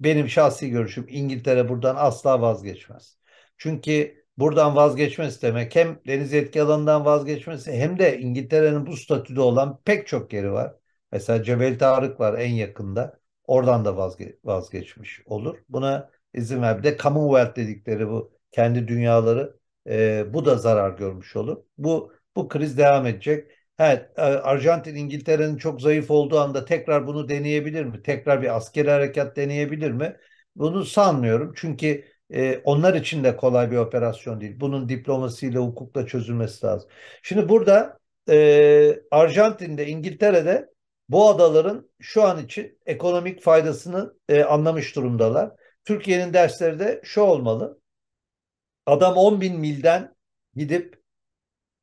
Benim şahsi görüşüm İngiltere buradan asla vazgeçmez. Çünkü buradan vazgeçmesi demek hem deniz etki alanından vazgeçmesi hem de İngiltere'nin bu statüde olan pek çok yeri var. Mesela Cebel Tarık var en yakında. Oradan da vazge vazgeçmiş olur. Buna izin ver. Bir de Commonwealth dedikleri bu kendi dünyaları e, bu da zarar görmüş olur. Bu bu kriz devam edecek. Evet, Arjantin İngiltere'nin çok zayıf olduğu anda tekrar bunu deneyebilir mi? Tekrar bir askeri harekat deneyebilir mi? Bunu sanmıyorum. Çünkü e, onlar için de kolay bir operasyon değil. Bunun diplomasiyle, hukukla çözülmesi lazım. Şimdi burada e, Arjantin'de, İngiltere'de bu adaların şu an için ekonomik faydasını e, anlamış durumdalar. Türkiye'nin dersleri de şu olmalı. Adam 10 bin milden gidip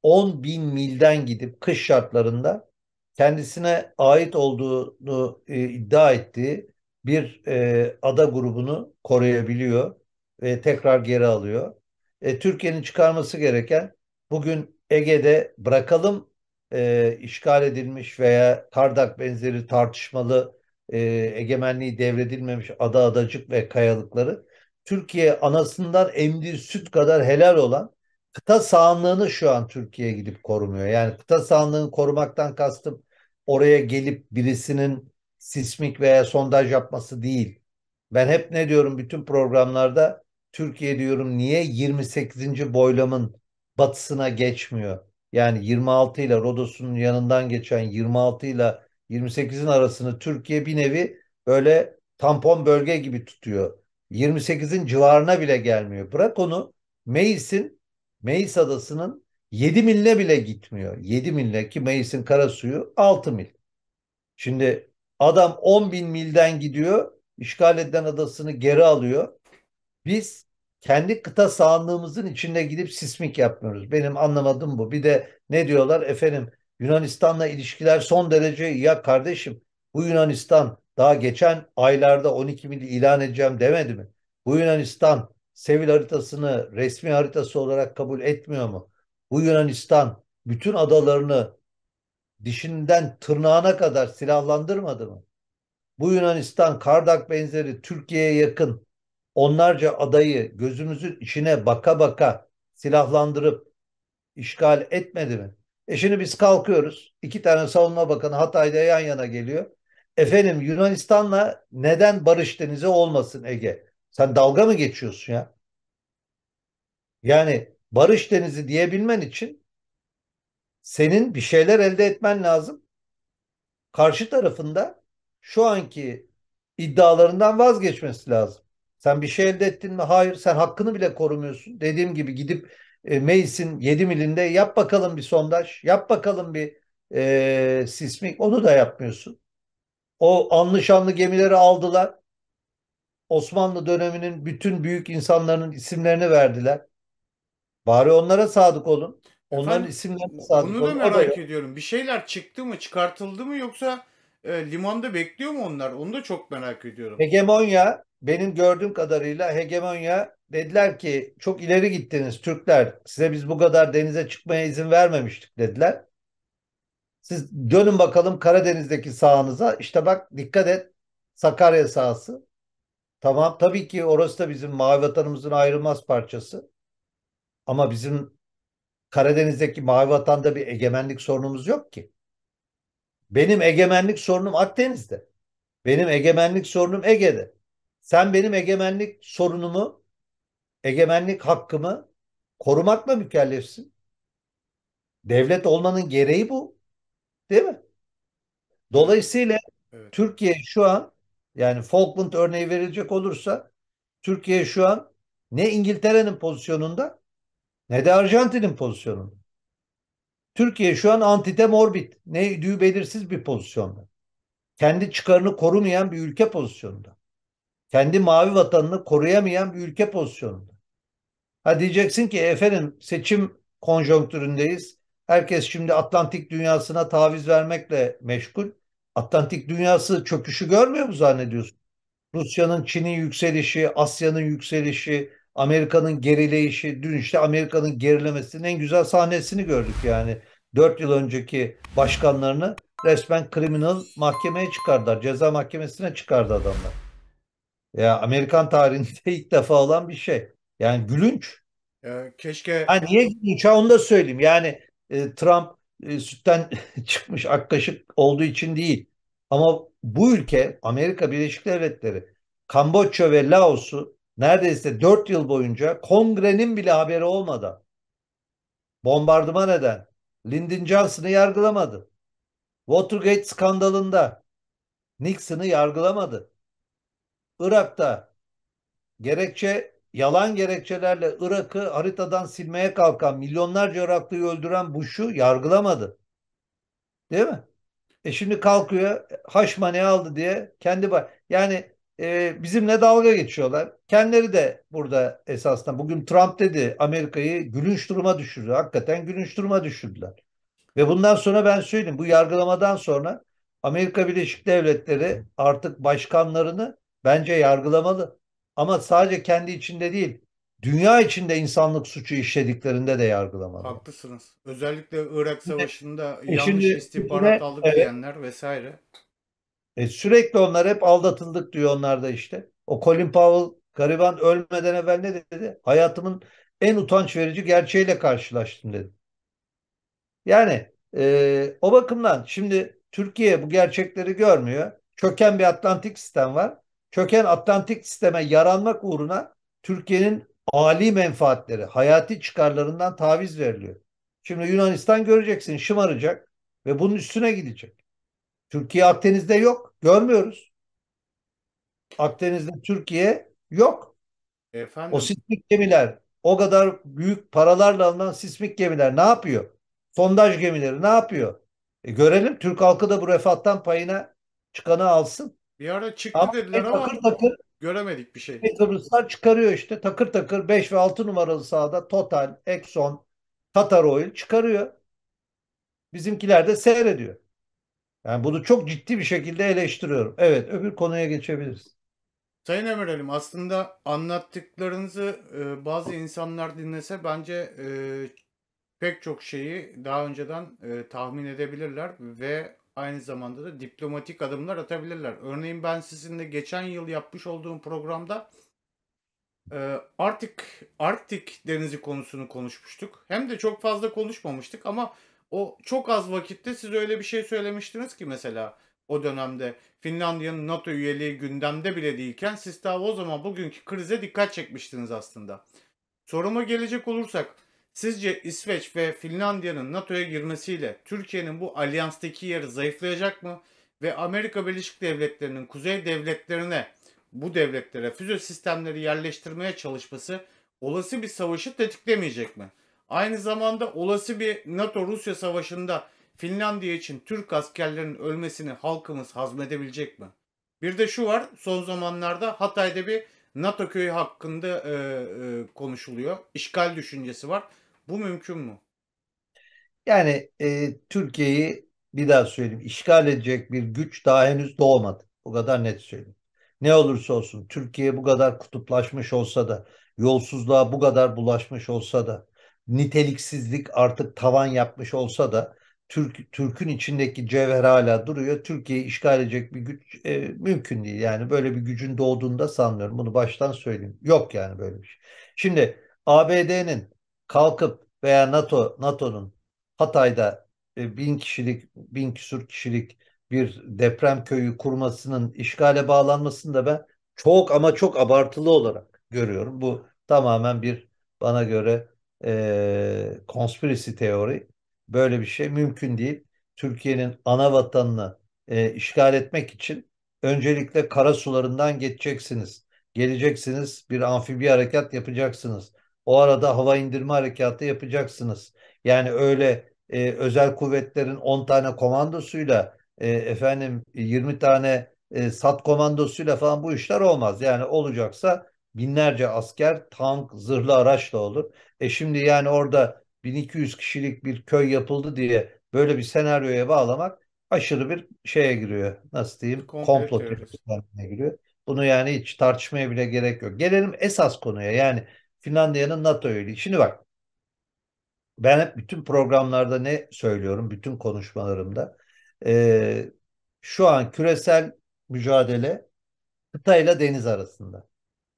10 bin milden gidip kış şartlarında kendisine ait olduğunu e, iddia ettiği bir e, ada grubunu koruyabiliyor e, tekrar geri alıyor. E, Türkiye'nin çıkarması gereken bugün Ege'de bırakalım e, işgal edilmiş veya Kardak benzeri tartışmalı e, egemenliği devredilmemiş ada adacık ve kayalıkları Türkiye anasından emdiği süt kadar helal olan kıta sahanlığını şu an Türkiye gidip korumuyor. Yani kıta sahanlığını korumaktan kastım oraya gelip birisinin sismik veya sondaj yapması değil. Ben hep ne diyorum bütün programlarda Türkiye diyorum niye 28. boylamın batısına geçmiyor? Yani 26 ile Rodos'un yanından geçen 26 ile 28'in arasını Türkiye bir nevi böyle tampon bölge gibi tutuyor. 28'in civarına bile gelmiyor. Bırak onu Meis'in Meis adasının 7 miline bile gitmiyor. 7 mille ki Meis'in suyu 6 mil. Şimdi adam 10 bin milden gidiyor. işgal edilen adasını geri alıyor. Biz kendi kıta sahanlığımızın içinde gidip sismik yapmıyoruz. Benim anlamadım bu. Bir de ne diyorlar efendim Yunanistan'la ilişkiler son derece ya kardeşim bu Yunanistan daha geçen aylarda 12 mil ilan edeceğim demedi mi? Bu Yunanistan Sevil haritasını resmi haritası olarak kabul etmiyor mu? Bu Yunanistan bütün adalarını dişinden tırnağına kadar silahlandırmadı mı? Bu Yunanistan Kardak benzeri Türkiye'ye yakın onlarca adayı gözümüzün içine baka baka silahlandırıp işgal etmedi mi? E şimdi biz kalkıyoruz. İki tane savunma bakanı Hatay'da yan yana geliyor. Efendim Yunanistan'la neden barış denizi olmasın Ege? Sen dalga mı geçiyorsun ya? Yani barış denizi diyebilmen için senin bir şeyler elde etmen lazım. Karşı tarafında şu anki iddialarından vazgeçmesi lazım. Sen bir şey elde ettin mi? Hayır. Sen hakkını bile korumuyorsun. Dediğim gibi gidip e, Meis'in 7 milinde yap bakalım bir sondaj. Yap bakalım bir e, sismik. Onu da yapmıyorsun. O anlı gemileri aldılar. Osmanlı döneminin bütün büyük insanların isimlerini verdiler. Bari onlara sadık olun. Onların Efendim, isimlerine sadık olun. Onu da merak da ediyorum. Bir şeyler çıktı mı, çıkartıldı mı yoksa e, limanda bekliyor mu onlar? Onu da çok merak ediyorum. Hegemonya benim gördüğüm kadarıyla hegemonya dediler ki çok ileri gittiniz Türkler. Size biz bu kadar denize çıkmaya izin vermemiştik dediler. Siz dönün bakalım Karadeniz'deki sahanıza. İşte bak dikkat et Sakarya sahası. Tamam tabii ki orası da bizim mavi vatanımızın ayrılmaz parçası. Ama bizim Karadeniz'deki mavi vatanda bir egemenlik sorunumuz yok ki. Benim egemenlik sorunum Akdeniz'de. Benim egemenlik sorunum Ege'de sen benim egemenlik sorunumu, egemenlik hakkımı korumakla mükellefsin. Devlet olmanın gereği bu. Değil mi? Dolayısıyla evet. Türkiye şu an yani Falkland örneği verilecek olursa Türkiye şu an ne İngiltere'nin pozisyonunda ne de Arjantin'in pozisyonunda. Türkiye şu an antitem orbit, ne düğü belirsiz bir pozisyonda. Kendi çıkarını korumayan bir ülke pozisyonunda kendi mavi vatanını koruyamayan bir ülke pozisyonunda. Ha diyeceksin ki efendim seçim konjonktüründeyiz. Herkes şimdi Atlantik dünyasına taviz vermekle meşgul. Atlantik dünyası çöküşü görmüyor mu zannediyorsun? Rusya'nın, Çin'in yükselişi, Asya'nın yükselişi, Amerika'nın gerileyişi. Dün işte Amerika'nın gerilemesinin en güzel sahnesini gördük yani. Dört yıl önceki başkanlarını resmen kriminal mahkemeye çıkardılar. Ceza mahkemesine çıkardı adamlar. Ya Amerikan tarihinde ilk defa olan bir şey. Yani gülünç. Ya, keşke. Ha, niye gülünç? Ha, onu da söyleyeyim. Yani e, Trump e, sütten çıkmış ak kaşık olduğu için değil. Ama bu ülke Amerika Birleşik Devletleri Kamboçya ve Laos'u neredeyse 4 yıl boyunca kongrenin bile haberi olmadan bombardıma neden? Lyndon Johnson'ı yargılamadı. Watergate skandalında Nixon'ı yargılamadı. Irak'ta gerekçe yalan gerekçelerle Irak'ı haritadan silmeye kalkan milyonlarca Iraklıyı öldüren Bush'u yargılamadı. Değil mi? E şimdi kalkıyor Haşmane aldı diye kendi yani e, bizimle dalga geçiyorlar. Kendileri de burada esasında bugün Trump dedi Amerika'yı gülünç duruma düşürdü. Hakikaten gülünç duruma düşürdüler. Ve bundan sonra ben söyleyeyim bu yargılamadan sonra Amerika Birleşik Devletleri artık başkanlarını Bence yargılamalı. Ama sadece kendi içinde değil, dünya içinde insanlık suçu işlediklerinde de yargılamalı. Haklısınız. Özellikle Irak Savaşı'nda e, yanlış şimdi, istihbarat yine, aldık evet, diyenler vesaire. E, sürekli onlar hep aldatıldık diyor onlar da işte. O Colin Powell gariban ölmeden evvel ne dedi? Hayatımın en utanç verici gerçeğiyle karşılaştım dedi. Yani e, o bakımdan şimdi Türkiye bu gerçekleri görmüyor. Çöken bir Atlantik sistem var. Çöken Atlantik sisteme yaranmak uğruna Türkiye'nin Ali menfaatleri, hayati çıkarlarından taviz veriliyor. Şimdi Yunanistan göreceksin şımaracak ve bunun üstüne gidecek. Türkiye Akdeniz'de yok. Görmüyoruz. Akdeniz'de Türkiye yok. Efendim? O sismik gemiler, o kadar büyük paralarla alınan sismik gemiler ne yapıyor? Sondaj gemileri ne yapıyor? E görelim Türk halkı da bu refahtan payına çıkanı alsın. Bir ara çıktı ama dediler ama takır takır, göremedik bir şey. şey Kıbrıslar çıkarıyor işte takır takır 5 ve 6 numaralı sahada Total, Exxon, Qatar Oil çıkarıyor. Bizimkiler de seyrediyor. Yani bunu çok ciddi bir şekilde eleştiriyorum. Evet öbür konuya geçebiliriz. Sayın Emirel'im aslında anlattıklarınızı e, bazı insanlar dinlese bence e, pek çok şeyi daha önceden e, tahmin edebilirler ve aynı zamanda da diplomatik adımlar atabilirler. Örneğin ben sizinle geçen yıl yapmış olduğum programda e, Artık Arktik denizi konusunu konuşmuştuk. Hem de çok fazla konuşmamıştık ama o çok az vakitte siz öyle bir şey söylemiştiniz ki mesela o dönemde Finlandiya'nın NATO üyeliği gündemde bile değilken siz daha o zaman bugünkü krize dikkat çekmiştiniz aslında. Soruma gelecek olursak Sizce İsveç ve Finlandiya'nın NATO'ya girmesiyle Türkiye'nin bu alyanstaki yeri zayıflayacak mı? Ve Amerika Birleşik Devletleri'nin kuzey devletlerine bu devletlere füze sistemleri yerleştirmeye çalışması olası bir savaşı tetiklemeyecek mi? Aynı zamanda olası bir NATO-Rusya savaşında Finlandiya için Türk askerlerinin ölmesini halkımız hazmedebilecek mi? Bir de şu var son zamanlarda Hatay'da bir NATO köyü hakkında e, e, konuşuluyor. İşgal düşüncesi var. Bu mümkün mü? Yani e, Türkiye'yi bir daha söyleyeyim işgal edecek bir güç daha henüz doğmadı. O kadar net söyleyeyim. Ne olursa olsun Türkiye bu kadar kutuplaşmış olsa da yolsuzluğa bu kadar bulaşmış olsa da niteliksizlik artık tavan yapmış olsa da Türk Türk'ün içindeki cevher hala duruyor. Türkiye'yi işgal edecek bir güç e, mümkün değil. Yani böyle bir gücün doğduğunda sanmıyorum. Bunu baştan söyleyeyim. Yok yani böyle bir şey. Şimdi ABD'nin kalkıp veya NATO NATO'nun Hatay'da e, bin kişilik bin küsur kişilik bir deprem köyü kurmasının işgale bağlanmasını da ben çok ama çok abartılı olarak görüyorum. Bu tamamen bir bana göre e, konspirisi teori. Böyle bir şey mümkün değil. Türkiye'nin ana vatanını e, işgal etmek için öncelikle kara sularından geçeceksiniz. Geleceksiniz bir amfibi harekat yapacaksınız. O arada hava indirme harekatı yapacaksınız. Yani öyle e, özel kuvvetlerin 10 tane komandosuyla e, efendim 20 tane e, sat komandosuyla falan bu işler olmaz. Yani olacaksa binlerce asker, tank, zırhlı araçla olur. E şimdi yani orada 1200 kişilik bir köy yapıldı diye böyle bir senaryoya bağlamak aşırı bir şeye giriyor. Nasıl diyeyim? Komplo, Komplo teorisine giriyor. Bunu yani hiç tartışmaya bile gerek yok. Gelelim esas konuya. Yani Finlandiya'nın NATO üyeliği. Şimdi bak ben hep bütün programlarda ne söylüyorum, bütün konuşmalarımda. E, şu an küresel mücadele kıta ile deniz arasında.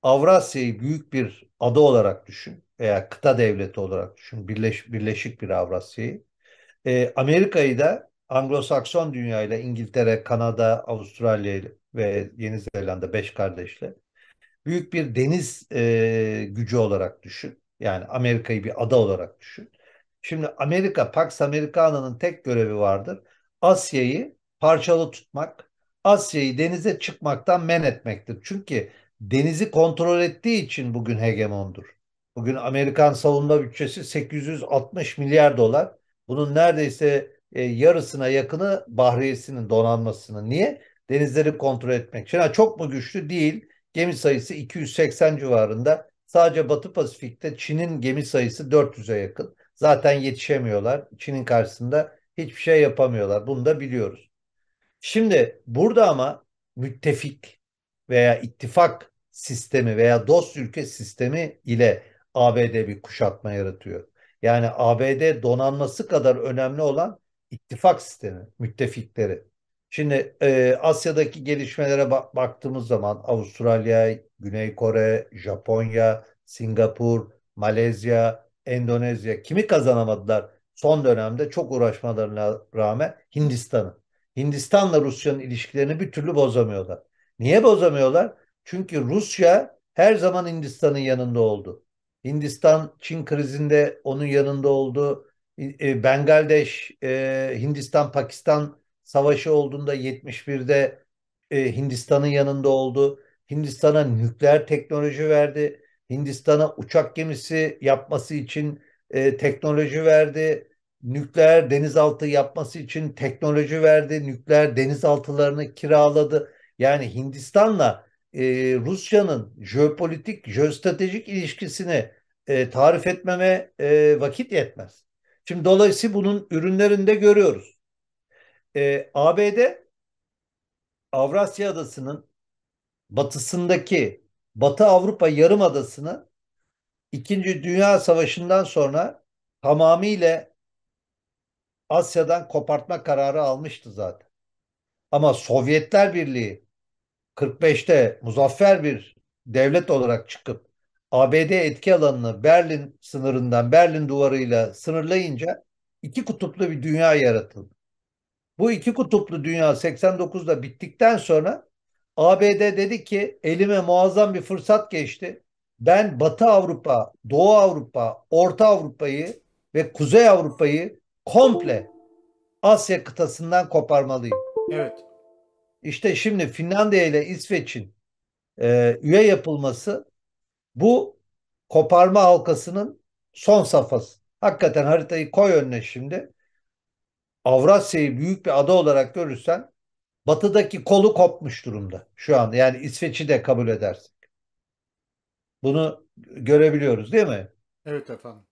Avrasya'yı büyük bir ada olarak düşün veya kıta devleti olarak düşün, birleş, birleşik bir Avrasya'yı. E, Amerika'yı da Anglo-Sakson dünyayla İngiltere, Kanada, Avustralya ve Yeni Zelanda beş kardeşle büyük bir deniz e, gücü olarak düşün. Yani Amerika'yı bir ada olarak düşün. Şimdi Amerika, Pax Americana'nın tek görevi vardır. Asya'yı parçalı tutmak, Asya'yı denize çıkmaktan men etmektir. Çünkü denizi kontrol ettiği için bugün hegemondur. Bugün Amerikan savunma bütçesi 860 milyar dolar. Bunun neredeyse e, yarısına yakını Bahriyesi'nin donanmasının Niye? Denizleri kontrol etmek için. Ha, çok mu güçlü? Değil. Gemi sayısı 280 civarında. Sadece Batı Pasifik'te Çin'in gemi sayısı 400'e yakın. Zaten yetişemiyorlar. Çin'in karşısında hiçbir şey yapamıyorlar. Bunu da biliyoruz. Şimdi burada ama müttefik veya ittifak sistemi veya dost ülke sistemi ile ABD bir kuşatma yaratıyor. Yani ABD donanması kadar önemli olan ittifak sistemi, müttefikleri. Şimdi e, Asya'daki gelişmelere bak baktığımız zaman Avustralya, Güney Kore, Japonya, Singapur, Malezya, Endonezya kimi kazanamadılar? Son dönemde çok uğraşmalarına rağmen Hindistan'ı. Hindistan'la Rusya'nın ilişkilerini bir türlü bozamıyorlar. Niye bozamıyorlar? Çünkü Rusya her zaman Hindistan'ın yanında oldu. Hindistan Çin krizinde onun yanında oldu. E, Bengaldeş, e, Hindistan Pakistan Savaşı olduğunda 71'de e, Hindistan'ın yanında oldu. Hindistan'a nükleer teknoloji verdi. Hindistan'a uçak gemisi yapması için e, teknoloji verdi. Nükleer denizaltı yapması için teknoloji verdi. Nükleer denizaltılarını kiraladı. Yani Hindistan'la e, Rusya'nın jeopolitik, jeostratejik ilişkisini e, tarif etmeme e, vakit yetmez. Şimdi dolayısıyla bunun ürünlerinde görüyoruz e, ee, ABD Avrasya Adası'nın batısındaki Batı Avrupa Yarımadası'nı İkinci Dünya Savaşı'ndan sonra tamamıyla Asya'dan kopartma kararı almıştı zaten. Ama Sovyetler Birliği 45'te muzaffer bir devlet olarak çıkıp ABD etki alanını Berlin sınırından Berlin duvarıyla sınırlayınca iki kutuplu bir dünya yaratıldı bu iki kutuplu dünya 89'da bittikten sonra ABD dedi ki elime muazzam bir fırsat geçti. Ben Batı Avrupa, Doğu Avrupa, Orta Avrupa'yı ve Kuzey Avrupa'yı komple Asya kıtasından koparmalıyım. Evet. İşte şimdi Finlandiya ile İsveç'in e, üye yapılması bu koparma halkasının son safhası. Hakikaten haritayı koy önüne şimdi. Avrasya'yı büyük bir ada olarak görürsen batıdaki kolu kopmuş durumda şu anda. Yani İsveç'i de kabul edersek. Bunu görebiliyoruz değil mi? Evet efendim.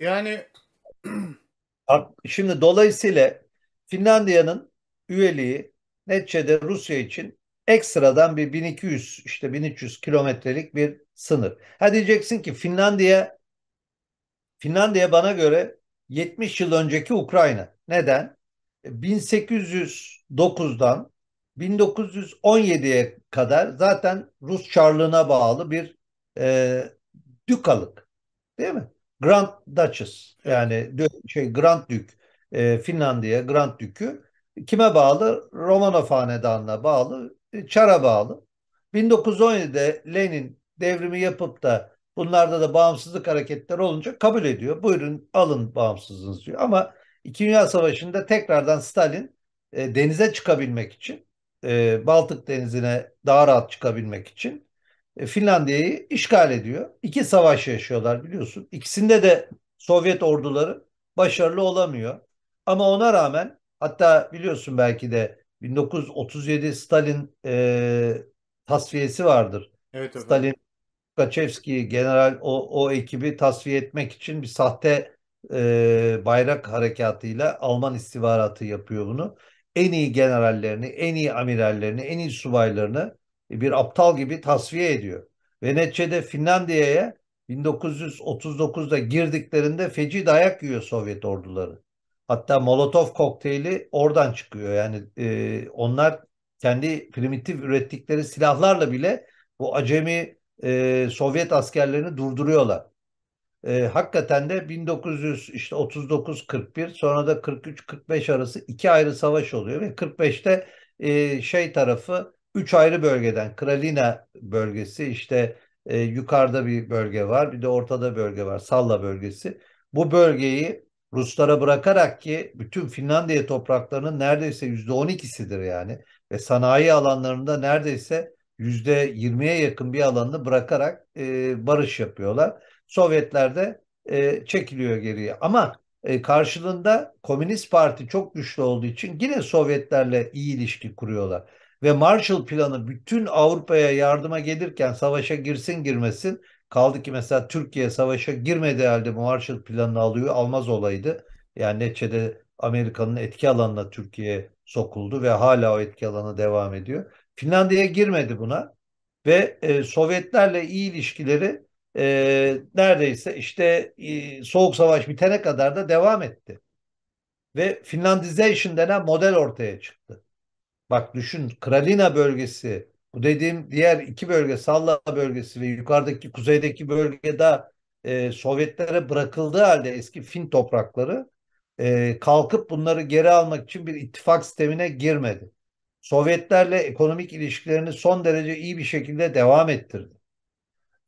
Yani şimdi dolayısıyla Finlandiya'nın üyeliği neticede Rusya için ekstradan bir 1200 işte 1300 kilometrelik bir sınır. Ha diyeceksin ki Finlandiya Finlandiya bana göre 70 yıl önceki Ukrayna. Neden? 1809'dan e, 1917'ye kadar zaten Rus çarlığına bağlı bir e, dükalık. Değil mi? Grand Duchess yani şey Grand Dük e, Finlandiya Grand Dükü kime bağlı? Romanov hanedanına bağlı, e, Çar'a bağlı. 1917'de Lenin devrimi yapıp da Bunlarda da bağımsızlık hareketleri olunca kabul ediyor. Buyurun alın bağımsızlığınızı diyor. Ama İki Dünya Savaşı'nda tekrardan Stalin e, denize çıkabilmek için, e, Baltık Denizi'ne daha rahat çıkabilmek için e, Finlandiya'yı işgal ediyor. İki savaş yaşıyorlar biliyorsun. İkisinde de Sovyet orduları başarılı olamıyor. Ama ona rağmen hatta biliyorsun belki de 1937 Stalin e, tasfiyesi vardır. Evet, efendim. Stalin Kaçevski general o, o ekibi tasfiye etmek için bir sahte e, bayrak harekatıyla Alman istihbaratı yapıyor bunu. En iyi generallerini, en iyi amirallerini, en iyi subaylarını bir aptal gibi tasfiye ediyor. Ve neticede Finlandiya'ya 1939'da girdiklerinde feci dayak yiyor Sovyet orduları. Hatta Molotov kokteyli oradan çıkıyor. Yani e, onlar kendi primitif ürettikleri silahlarla bile bu acemi e, Sovyet askerlerini durduruyorlar. E, hakikaten de 1900 işte 39 41 sonra da 43 45 arası iki ayrı savaş oluyor ve 45'te e, şey tarafı üç ayrı bölgeden Kralina bölgesi işte e, yukarıda bir bölge var bir de ortada bölge var Salla bölgesi. Bu bölgeyi Ruslara bırakarak ki bütün Finlandiya topraklarının neredeyse yüzde on ikisidir yani ve sanayi alanlarında neredeyse yüzde yirmiye yakın bir alanını bırakarak e, barış yapıyorlar. Sovyetler de e, çekiliyor geriye. Ama e, karşılığında Komünist Parti çok güçlü olduğu için yine Sovyetlerle iyi ilişki kuruyorlar. Ve Marshall Planı bütün Avrupa'ya yardıma gelirken savaşa girsin girmesin kaldı ki mesela Türkiye savaşa girmedi halde Marshall planını alıyor almaz olaydı. Yani neçede Amerika'nın etki alanına Türkiye sokuldu ve hala o etki alanı devam ediyor. Finlandiya girmedi buna ve e, Sovyetlerle iyi ilişkileri e, neredeyse işte e, Soğuk Savaş bitene kadar da devam etti. Ve Finlandization denen model ortaya çıktı. Bak düşün Kralina bölgesi, bu dediğim diğer iki bölge Salla bölgesi ve yukarıdaki kuzeydeki bölgede e, Sovyetlere bırakıldığı halde eski Fin toprakları e, kalkıp bunları geri almak için bir ittifak sistemine girmedi. Sovyetlerle ekonomik ilişkilerini son derece iyi bir şekilde devam ettirdi.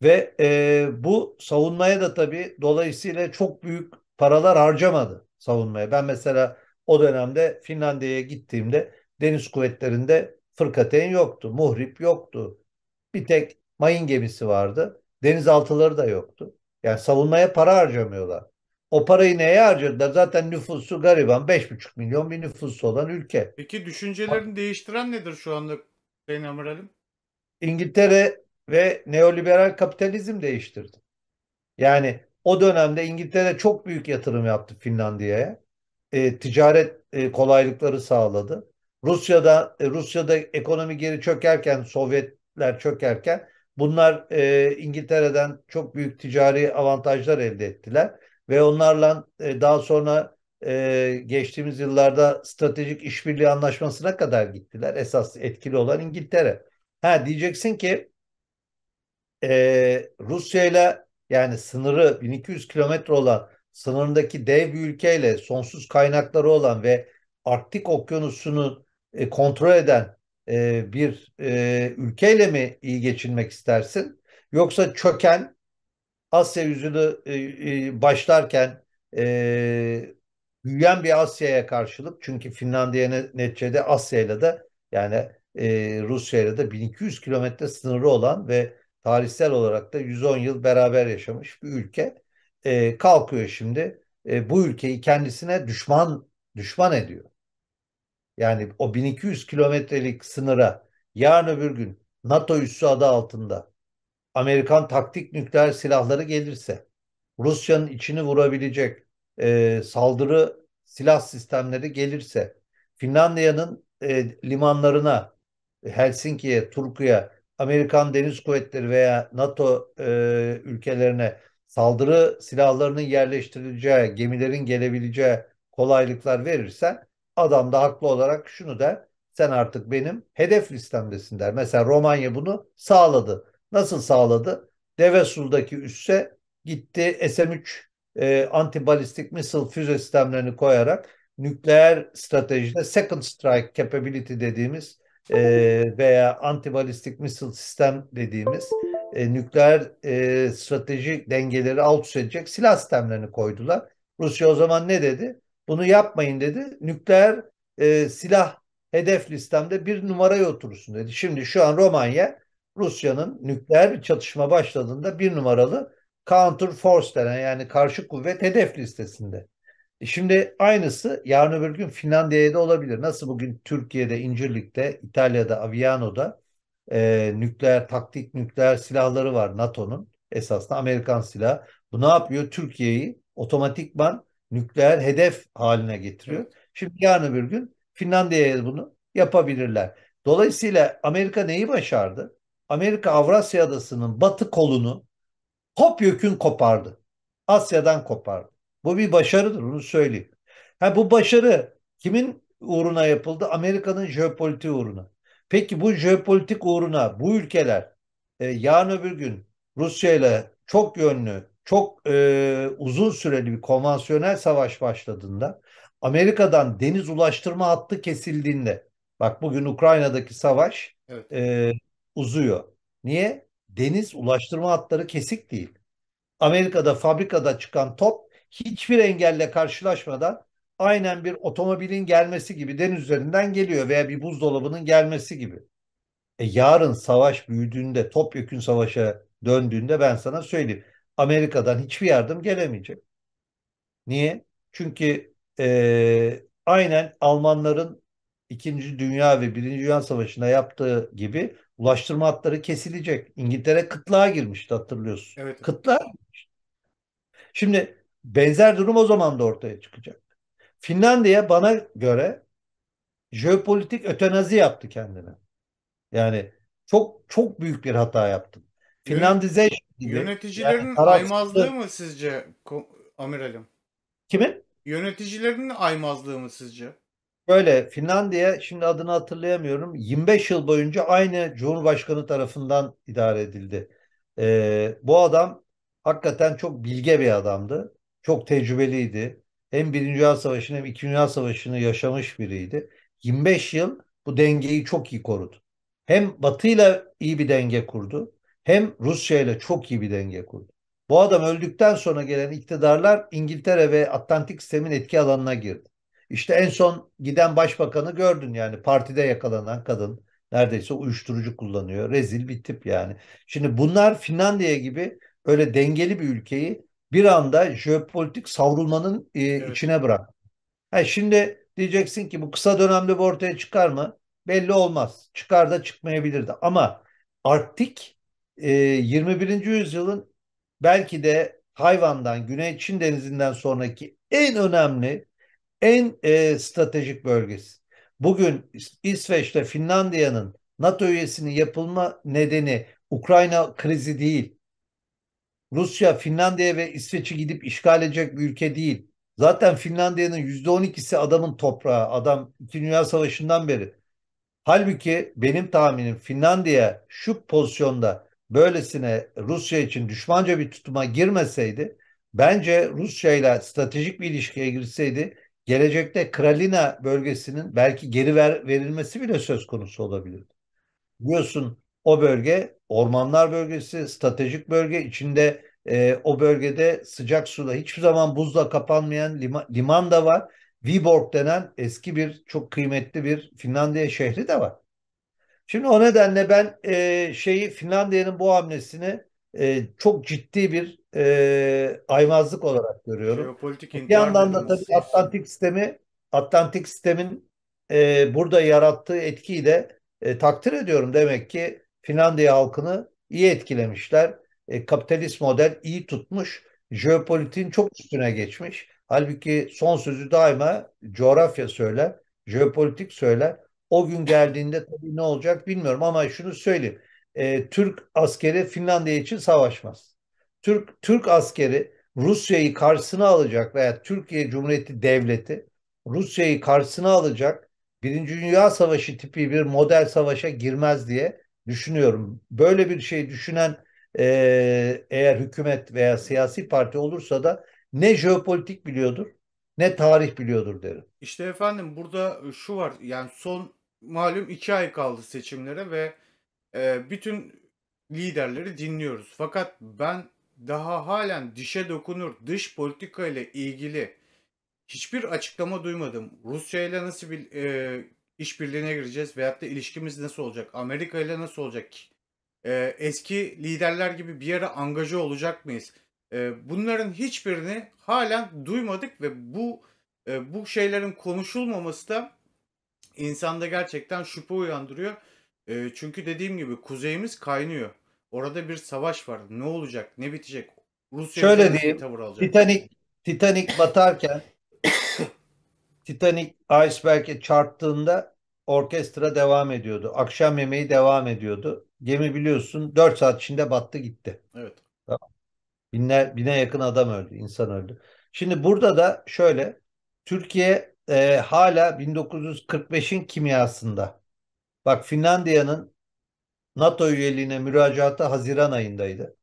Ve e, bu savunmaya da tabii dolayısıyla çok büyük paralar harcamadı savunmaya. Ben mesela o dönemde Finlandiya'ya gittiğimde deniz kuvvetlerinde fırkateyn yoktu, muhrip yoktu. Bir tek mayın gemisi vardı. Denizaltıları da yoktu. Yani savunmaya para harcamıyorlar. O parayı neye harcadılar? Zaten nüfusu gariban 5,5 milyon bir nüfusu olan ülke. Peki düşüncelerini değiştiren nedir şu anda Sayın Amiralim? İngiltere ve neoliberal kapitalizm değiştirdi. Yani o dönemde İngiltere çok büyük yatırım yaptı Finlandiya'ya. E, ticaret e, kolaylıkları sağladı. Rusya'da e, Rusya'da ekonomi geri çökerken Sovyetler çökerken bunlar e, İngiltere'den çok büyük ticari avantajlar elde ettiler ve onlarla e, daha sonra e, geçtiğimiz yıllarda stratejik işbirliği anlaşmasına kadar gittiler. Esas etkili olan İngiltere. Ha diyeceksin ki e, Rusya ile yani sınırı 1200 kilometre olan sınırındaki dev bir ülkeyle sonsuz kaynakları olan ve Arktik Okyanusu'nu e, kontrol eden e, bir e, ülkeyle mi iyi geçinmek istersin? Yoksa çöken Asya yüzünü e, e, başlarken e, büyüyen bir Asya'ya karşılık çünkü Finlandiya neticede Asya'yla da yani e, Rusya'yla da 1200 kilometre sınırı olan ve tarihsel olarak da 110 yıl beraber yaşamış bir ülke e, kalkıyor şimdi e, bu ülkeyi kendisine düşman düşman ediyor. Yani o 1200 kilometrelik sınıra yarın öbür gün NATO üssü adı altında Amerikan taktik nükleer silahları gelirse Rusya'nın içini vurabilecek e, saldırı silah sistemleri gelirse Finlandiya'nın e, limanlarına Helsinki'ye, Turku'ya Amerikan Deniz Kuvvetleri veya NATO e, ülkelerine saldırı silahlarının yerleştirileceği, gemilerin gelebileceği kolaylıklar verirsen adam da haklı olarak şunu der. Sen artık benim hedef listemdesin der. Mesela Romanya bunu sağladı. Nasıl sağladı? Devesul'daki üsse gitti SM-3 e, antibalistik missile füze sistemlerini koyarak nükleer stratejide second strike capability dediğimiz e, veya antibalistik missile sistem dediğimiz e, nükleer e, strateji dengeleri alt üst edecek silah sistemlerini koydular. Rusya o zaman ne dedi? Bunu yapmayın dedi. Nükleer e, silah hedef listemde bir numaraya oturursun dedi. Şimdi şu an Romanya Rusya'nın nükleer bir çatışma başladığında bir numaralı counter force denen yani karşı kuvvet hedef listesinde. E şimdi aynısı yarın öbür gün Finlandiya'da olabilir. Nasıl bugün Türkiye'de, İncirlik'te, İtalya'da, Aviano'da e, nükleer, taktik nükleer silahları var NATO'nun. Esasında Amerikan silahı. Bu ne yapıyor? Türkiye'yi otomatikman nükleer hedef haline getiriyor. Şimdi yarın öbür gün Finlandiya'ya bunu yapabilirler. Dolayısıyla Amerika neyi başardı? Amerika Avrasya Adası'nın batı kolunu kopyekün kopardı. Asya'dan kopardı. Bu bir başarıdır onu söyleyeyim. Ha, bu başarı kimin uğruna yapıldı? Amerika'nın jeopolitik uğruna. Peki bu jeopolitik uğruna bu ülkeler e, yarın öbür gün Rusya ile çok yönlü, çok e, uzun süreli bir konvansiyonel savaş başladığında Amerika'dan deniz ulaştırma hattı kesildiğinde bak bugün Ukrayna'daki savaş evet. e, uzuyor. Niye? Deniz ulaştırma hatları kesik değil. Amerika'da fabrikada çıkan top hiçbir engelle karşılaşmadan aynen bir otomobilin gelmesi gibi deniz üzerinden geliyor veya bir buzdolabının gelmesi gibi. E yarın savaş büyüdüğünde, topyekün savaşa döndüğünde ben sana söyleyeyim. Amerika'dan hiçbir yardım gelemeyecek. Niye? Çünkü e, aynen Almanların 2. Dünya ve 1. Dünya Savaşı'nda yaptığı gibi Ulaştırma hatları kesilecek. İngiltere kıtlığa girmişti hatırlıyorsun. Evet. Kıtlığa Şimdi benzer durum o zaman da ortaya çıkacak. Finlandiya bana göre jeopolitik ötenazi yaptı kendine. Yani çok çok büyük bir hata yaptı. Finlandize Yöneticilerin yani aymazlığı mı sizce amiralim? Kimin? Yöneticilerin aymazlığı mı sizce? Böyle Finlandiya şimdi adını hatırlayamıyorum 25 yıl boyunca aynı Cumhurbaşkanı tarafından idare edildi. Ee, bu adam hakikaten çok bilge bir adamdı. Çok tecrübeliydi. Hem Birinci Dünya Savaşı'nı hem İkinci Dünya Savaşı'nı yaşamış biriydi. 25 yıl bu dengeyi çok iyi korudu. Hem Batı ile iyi bir denge kurdu hem Rusya ile çok iyi bir denge kurdu. Bu adam öldükten sonra gelen iktidarlar İngiltere ve Atlantik sistemin etki alanına girdi. İşte en son giden başbakanı gördün yani partide yakalanan kadın neredeyse uyuşturucu kullanıyor. Rezil bir tip yani. Şimdi bunlar Finlandiya gibi öyle dengeli bir ülkeyi bir anda jeopolitik savrulmanın e, evet. içine bırak. Ha, şimdi diyeceksin ki bu kısa dönemde bu ortaya çıkar mı? Belli olmaz. Çıkar da çıkmayabilirdi. Ama Arktik e, 21. yüzyılın belki de Tayvan'dan, Güney Çin Denizi'nden sonraki en önemli en e, stratejik bölgesi. Bugün İsveç'te Finlandiya'nın NATO üyesinin yapılma nedeni Ukrayna krizi değil. Rusya Finlandiya ve İsveç'i gidip işgal edecek bir ülke değil. Zaten Finlandiya'nın %12'si adamın toprağı. Adam 2. Dünya Savaşı'ndan beri. Halbuki benim tahminim Finlandiya şu pozisyonda böylesine Rusya için düşmanca bir tutuma girmeseydi bence Rusya ile stratejik bir ilişkiye girseydi gelecekte Kralina bölgesinin belki geri ver, verilmesi bile söz konusu olabilir. Biliyorsun o bölge ormanlar bölgesi, stratejik bölge içinde e, o bölgede sıcak suda hiçbir zaman buzla kapanmayan lima, liman da var. Viborg denen eski bir çok kıymetli bir Finlandiya şehri de var. Şimdi o nedenle ben e, şeyi Finlandiya'nın bu hamlesini e, çok ciddi bir e, aymazlık olarak görüyorum. Bir yandan da tabii Atlantik sistemi Atlantik sistemin e, burada yarattığı etkiyi de e, takdir ediyorum. Demek ki Finlandiya halkını iyi etkilemişler. E, kapitalist model iyi tutmuş. Jeopolitiğin çok üstüne geçmiş. Halbuki son sözü daima coğrafya söyler, jeopolitik söyler. O gün geldiğinde tabii ne olacak bilmiyorum ama şunu söyleyeyim e, Türk askeri Finlandiya için savaşmaz. Türk Türk askeri Rusya'yı karşısına alacak veya Türkiye Cumhuriyeti Devleti Rusya'yı karşısına alacak Birinci Dünya Savaşı tipi bir model savaşa girmez diye düşünüyorum. Böyle bir şey düşünen e, eğer hükümet veya siyasi parti olursa da ne jeopolitik biliyordur ne tarih biliyordur derim. İşte efendim burada şu var yani son malum iki ay kaldı seçimlere ve e, bütün liderleri dinliyoruz. Fakat ben daha halen dişe dokunur dış politika ile ilgili hiçbir açıklama duymadım. Rusya ile nasıl bir e, işbirliğine gireceğiz veyahut da ilişkimiz nasıl olacak? Amerika ile nasıl olacak? E, eski liderler gibi bir yere angaja olacak mıyız? E, bunların hiçbirini halen duymadık ve bu e, bu şeylerin konuşulmaması da insanda gerçekten şüphe uyandırıyor. E, çünkü dediğim gibi kuzeyimiz kaynıyor. Orada bir savaş var. Ne olacak? Ne bitecek? Rusya Şöyle diyeyim. Tavır alacak. Titanic Titanic batarken Titanic iceberg'e çarptığında orkestra devam ediyordu. Akşam yemeği devam ediyordu. Gemi biliyorsun 4 saat içinde battı gitti. Evet. Binler, bine yakın adam öldü, insan öldü. Şimdi burada da şöyle Türkiye e, hala 1945'in kimyasında Bak Finlandiya'nın NATO üyeliğine müracaatı Haziran ayındaydı.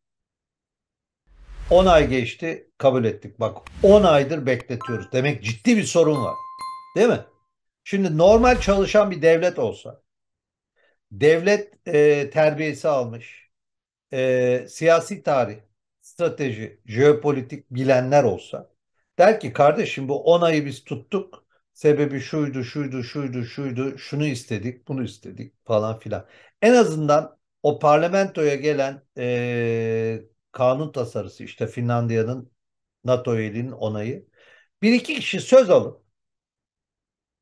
10 ay geçti kabul ettik. Bak 10 aydır bekletiyoruz. Demek ciddi bir sorun var. Değil mi? Şimdi normal çalışan bir devlet olsa devlet e, terbiyesi almış e, siyasi tarih, strateji, jeopolitik bilenler olsa der ki kardeşim bu 10 ayı biz tuttuk Sebebi şuydu, şuydu, şuydu, şuydu, şunu istedik, bunu istedik falan filan. En azından o parlamentoya gelen e, kanun tasarısı işte Finlandiya'nın NATO üyeliğinin onayı. Bir iki kişi söz alıp,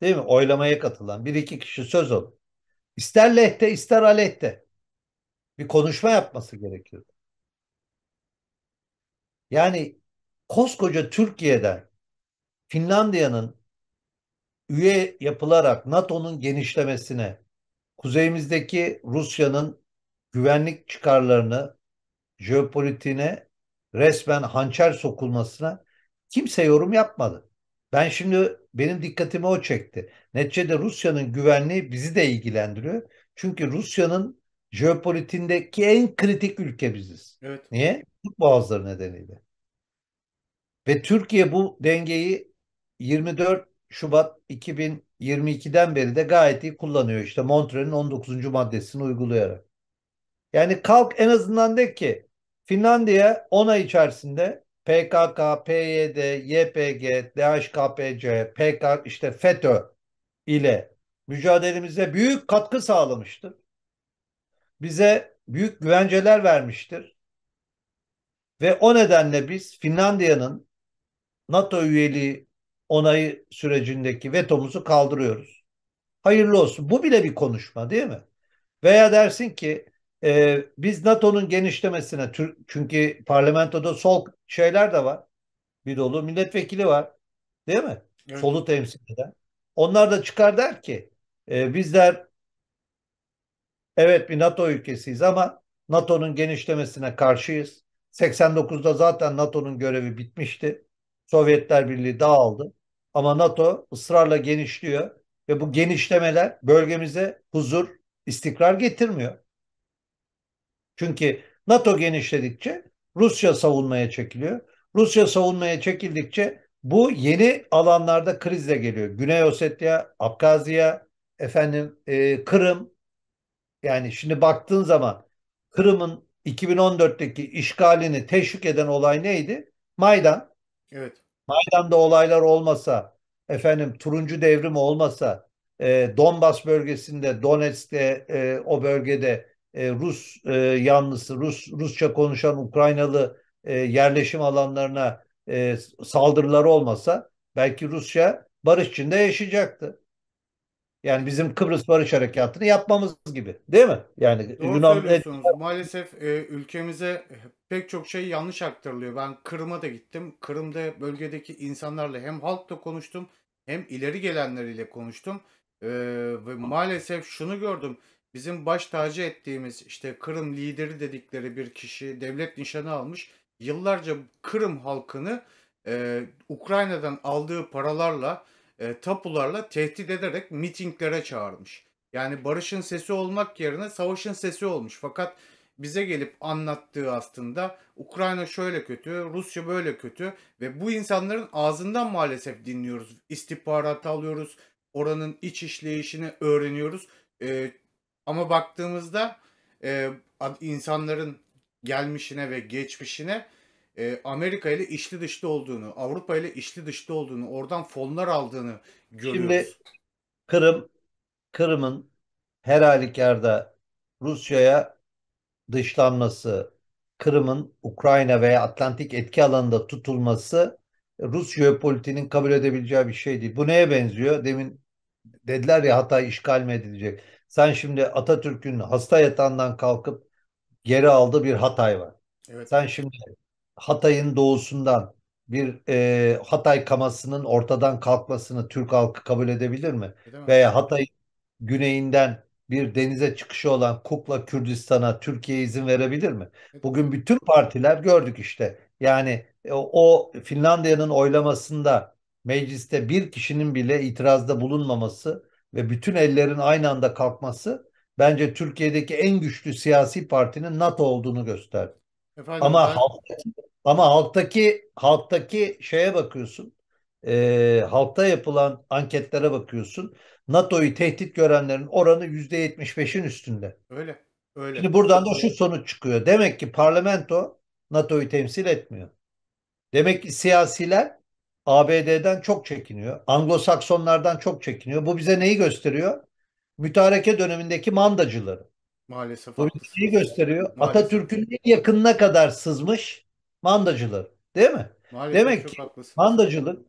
Değil mi? Oylamaya katılan bir iki kişi söz alıp, ister lehte ister aleyhte bir konuşma yapması gerekiyordu. Yani koskoca Türkiye'den Finlandiya'nın üye yapılarak NATO'nun genişlemesine, kuzeyimizdeki Rusya'nın güvenlik çıkarlarını, jeopolitiğine resmen hançer sokulmasına kimse yorum yapmadı. Ben şimdi benim dikkatimi o çekti. Neticede Rusya'nın güvenliği bizi de ilgilendiriyor. Çünkü Rusya'nın jeopolitiğindeki en kritik ülke biziz. Evet. Niye? Türk Boğazları nedeniyle. Ve Türkiye bu dengeyi 24 Şubat 2022'den beri de gayet iyi kullanıyor. işte Montreux'un 19. maddesini uygulayarak. Yani kalk en azından de ki Finlandiya 10 ay içerisinde PKK, PYD, YPG, DHKPC, PKK işte FETÖ ile mücadelemize büyük katkı sağlamıştır. Bize büyük güvenceler vermiştir. Ve o nedenle biz Finlandiya'nın NATO üyeliği onayı sürecindeki vetomuzu kaldırıyoruz. Hayırlı olsun. Bu bile bir konuşma değil mi? Veya dersin ki e, biz NATO'nun genişlemesine çünkü parlamentoda sol şeyler de var. Bir dolu milletvekili var. Değil mi? Evet. Solu temsil eden. Onlar da çıkar der ki e, bizler evet bir NATO ülkesiyiz ama NATO'nun genişlemesine karşıyız. 89'da zaten NATO'nun görevi bitmişti. Sovyetler Birliği dağıldı. Ama NATO ısrarla genişliyor ve bu genişlemeler bölgemize huzur, istikrar getirmiyor. Çünkü NATO genişledikçe Rusya savunmaya çekiliyor. Rusya savunmaya çekildikçe bu yeni alanlarda kriz de geliyor. Güney Ossetya, Abkazya, efendim e, Kırım. Yani şimdi baktığın zaman Kırım'ın 2014'teki işgalini teşvik eden olay neydi? Maydan. Evet. Maydan'da olaylar olmasa, efendim Turuncu Devrim olmasa, e, Donbas bölgesinde, Donetsk'te e, o bölgede e, Rus e, yanlısı, Rus Rusça konuşan Ukraynalı e, yerleşim alanlarına e, saldırıları olmasa belki Rusya barış içinde yaşayacaktı. Yani bizim Kıbrıs Barış Harekatı'nı yapmamız gibi değil mi? Yani Doğru Yunan... söylüyorsunuz. Maalesef e, ülkemize pek çok şey yanlış aktarılıyor. Ben Kırım'a da gittim. Kırım'da bölgedeki insanlarla hem halkla konuştum hem ileri gelenleriyle konuştum. Ee, ve maalesef şunu gördüm. Bizim baş tacı ettiğimiz işte Kırım lideri dedikleri bir kişi devlet nişanı almış. Yıllarca Kırım halkını e, Ukrayna'dan aldığı paralarla e, tapularla tehdit ederek mitinglere çağırmış. Yani barışın sesi olmak yerine savaşın sesi olmuş. Fakat bize gelip anlattığı aslında Ukrayna şöyle kötü, Rusya böyle kötü ve bu insanların ağzından maalesef dinliyoruz. İstihbarat alıyoruz, oranın iç işleyişini öğreniyoruz. E, ama baktığımızda e, insanların gelmişine ve geçmişine e, Amerika ile işli dışlı olduğunu, Avrupa ile işli dışlı olduğunu, oradan fonlar aldığını görüyoruz. Şimdi Kırım, Kırım'ın her halükarda Rusya'ya dışlanması, Kırım'ın Ukrayna veya Atlantik etki alanında tutulması Rus jeopolitinin kabul edebileceği bir şey değil. Bu neye benziyor? Demin dediler ya Hatay işgal mi edilecek? Sen şimdi Atatürk'ün hasta yatağından kalkıp geri aldığı bir Hatay var. Evet. Sen şimdi Hatay'ın doğusundan bir e, Hatay kamasının ortadan kalkmasını Türk halkı kabul edebilir mi? Veya Hatay güneyinden bir denize çıkışı olan Kukla Kürdistan'a Türkiye izin verebilir mi? Bugün bütün partiler gördük işte. Yani e, o Finlandiya'nın oylamasında mecliste bir kişinin bile itirazda bulunmaması ve bütün ellerin aynı anda kalkması bence Türkiye'deki en güçlü siyasi partinin NATO olduğunu gösterdi. Efendim, ama ben... halktaki, ama halktaki halktaki şeye bakıyorsun. E, halkta yapılan anketlere bakıyorsun NATO'yu tehdit görenlerin oranı %75'in üstünde. Öyle. Öyle. Şimdi buradan da şu sonuç çıkıyor. Demek ki parlamento NATO'yu temsil etmiyor. Demek ki siyasiler ABD'den çok çekiniyor. Anglo-Saksonlardan çok çekiniyor. Bu bize neyi gösteriyor? Mütareke dönemindeki mandacıları. Maalesef. Bu bize neyi gösteriyor? Atatürk'ün en yakınına kadar sızmış mandacıları. Değil mi? Maalesef Demek ki haklısın. mandacılık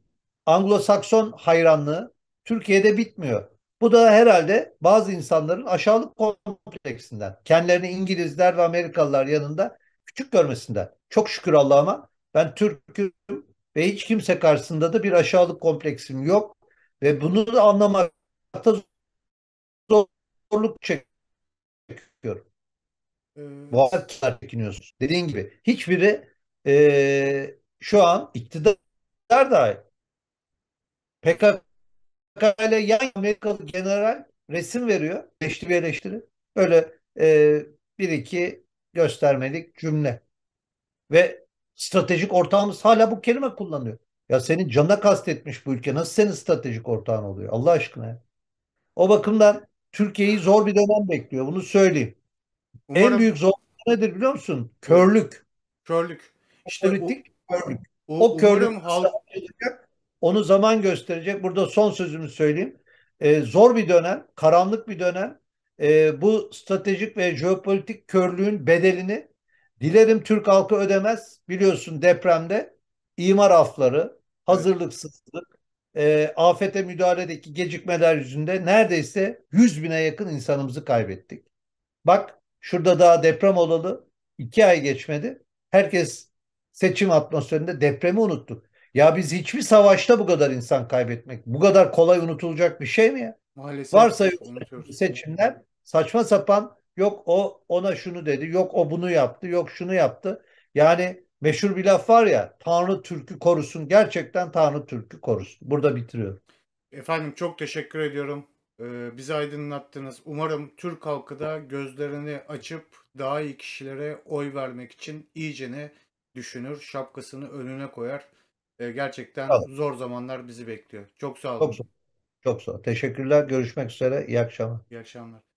Anglo-Sakson hayranlığı Türkiye'de bitmiyor. Bu da herhalde bazı insanların aşağılık kompleksinden, kendilerini İngilizler ve Amerikalılar yanında küçük görmesinden. Çok şükür Allah'ıma ben Türk'üm ve hiç kimse karşısında da bir aşağılık kompleksim yok ve bunu da anlamakta zorluk çekiyorum. Hmm. Ee, Muhakkak çekiniyorsunuz. Dediğin gibi hiçbiri e, şu an iktidar dahi PKK makale yan Amerikalı general resim veriyor. Beşli bir eleştiri. Öyle e, bir iki göstermelik cümle. Ve stratejik ortağımız hala bu kelime kullanıyor. Ya senin cana kastetmiş bu ülke. Nasıl senin stratejik ortağın oluyor? Allah aşkına O bakımdan Türkiye'yi zor bir dönem bekliyor. Bunu söyleyeyim. Umarım... En büyük zorluk nedir biliyor musun? Körlük. Körlük. İşte Politik, o, körlük. O, o körlük halk... Onu zaman gösterecek. Burada son sözümü söyleyeyim. E, zor bir dönem, karanlık bir dönem. E, bu stratejik ve jeopolitik körlüğün bedelini dilerim Türk halkı ödemez. Biliyorsun depremde imar afları, hazırlıksızlık, e, afete müdahaledeki gecikmeler yüzünde neredeyse 100 bine yakın insanımızı kaybettik. Bak şurada daha deprem olalı iki ay geçmedi. Herkes seçim atmosferinde depremi unuttu. Ya biz hiçbir savaşta bu kadar insan kaybetmek, bu kadar kolay unutulacak bir şey mi ya? Maalesef. Varsa seçimler saçma sapan yok o ona şunu dedi, yok o bunu yaptı, yok şunu yaptı. Yani meşhur bir laf var ya Tanrı Türk'ü korusun. Gerçekten Tanrı Türk'ü korusun. Burada bitiriyorum. Efendim çok teşekkür ediyorum. Ee, bizi aydınlattınız. Umarım Türk halkı da gözlerini açıp daha iyi kişilere oy vermek için iyicene düşünür, şapkasını önüne koyar. Ee, gerçekten Sağ zor zamanlar bizi bekliyor. Çok sağ olun. Çok zor. Çok zor. Teşekkürler. Görüşmek üzere. İyi akşamlar. İyi akşamlar.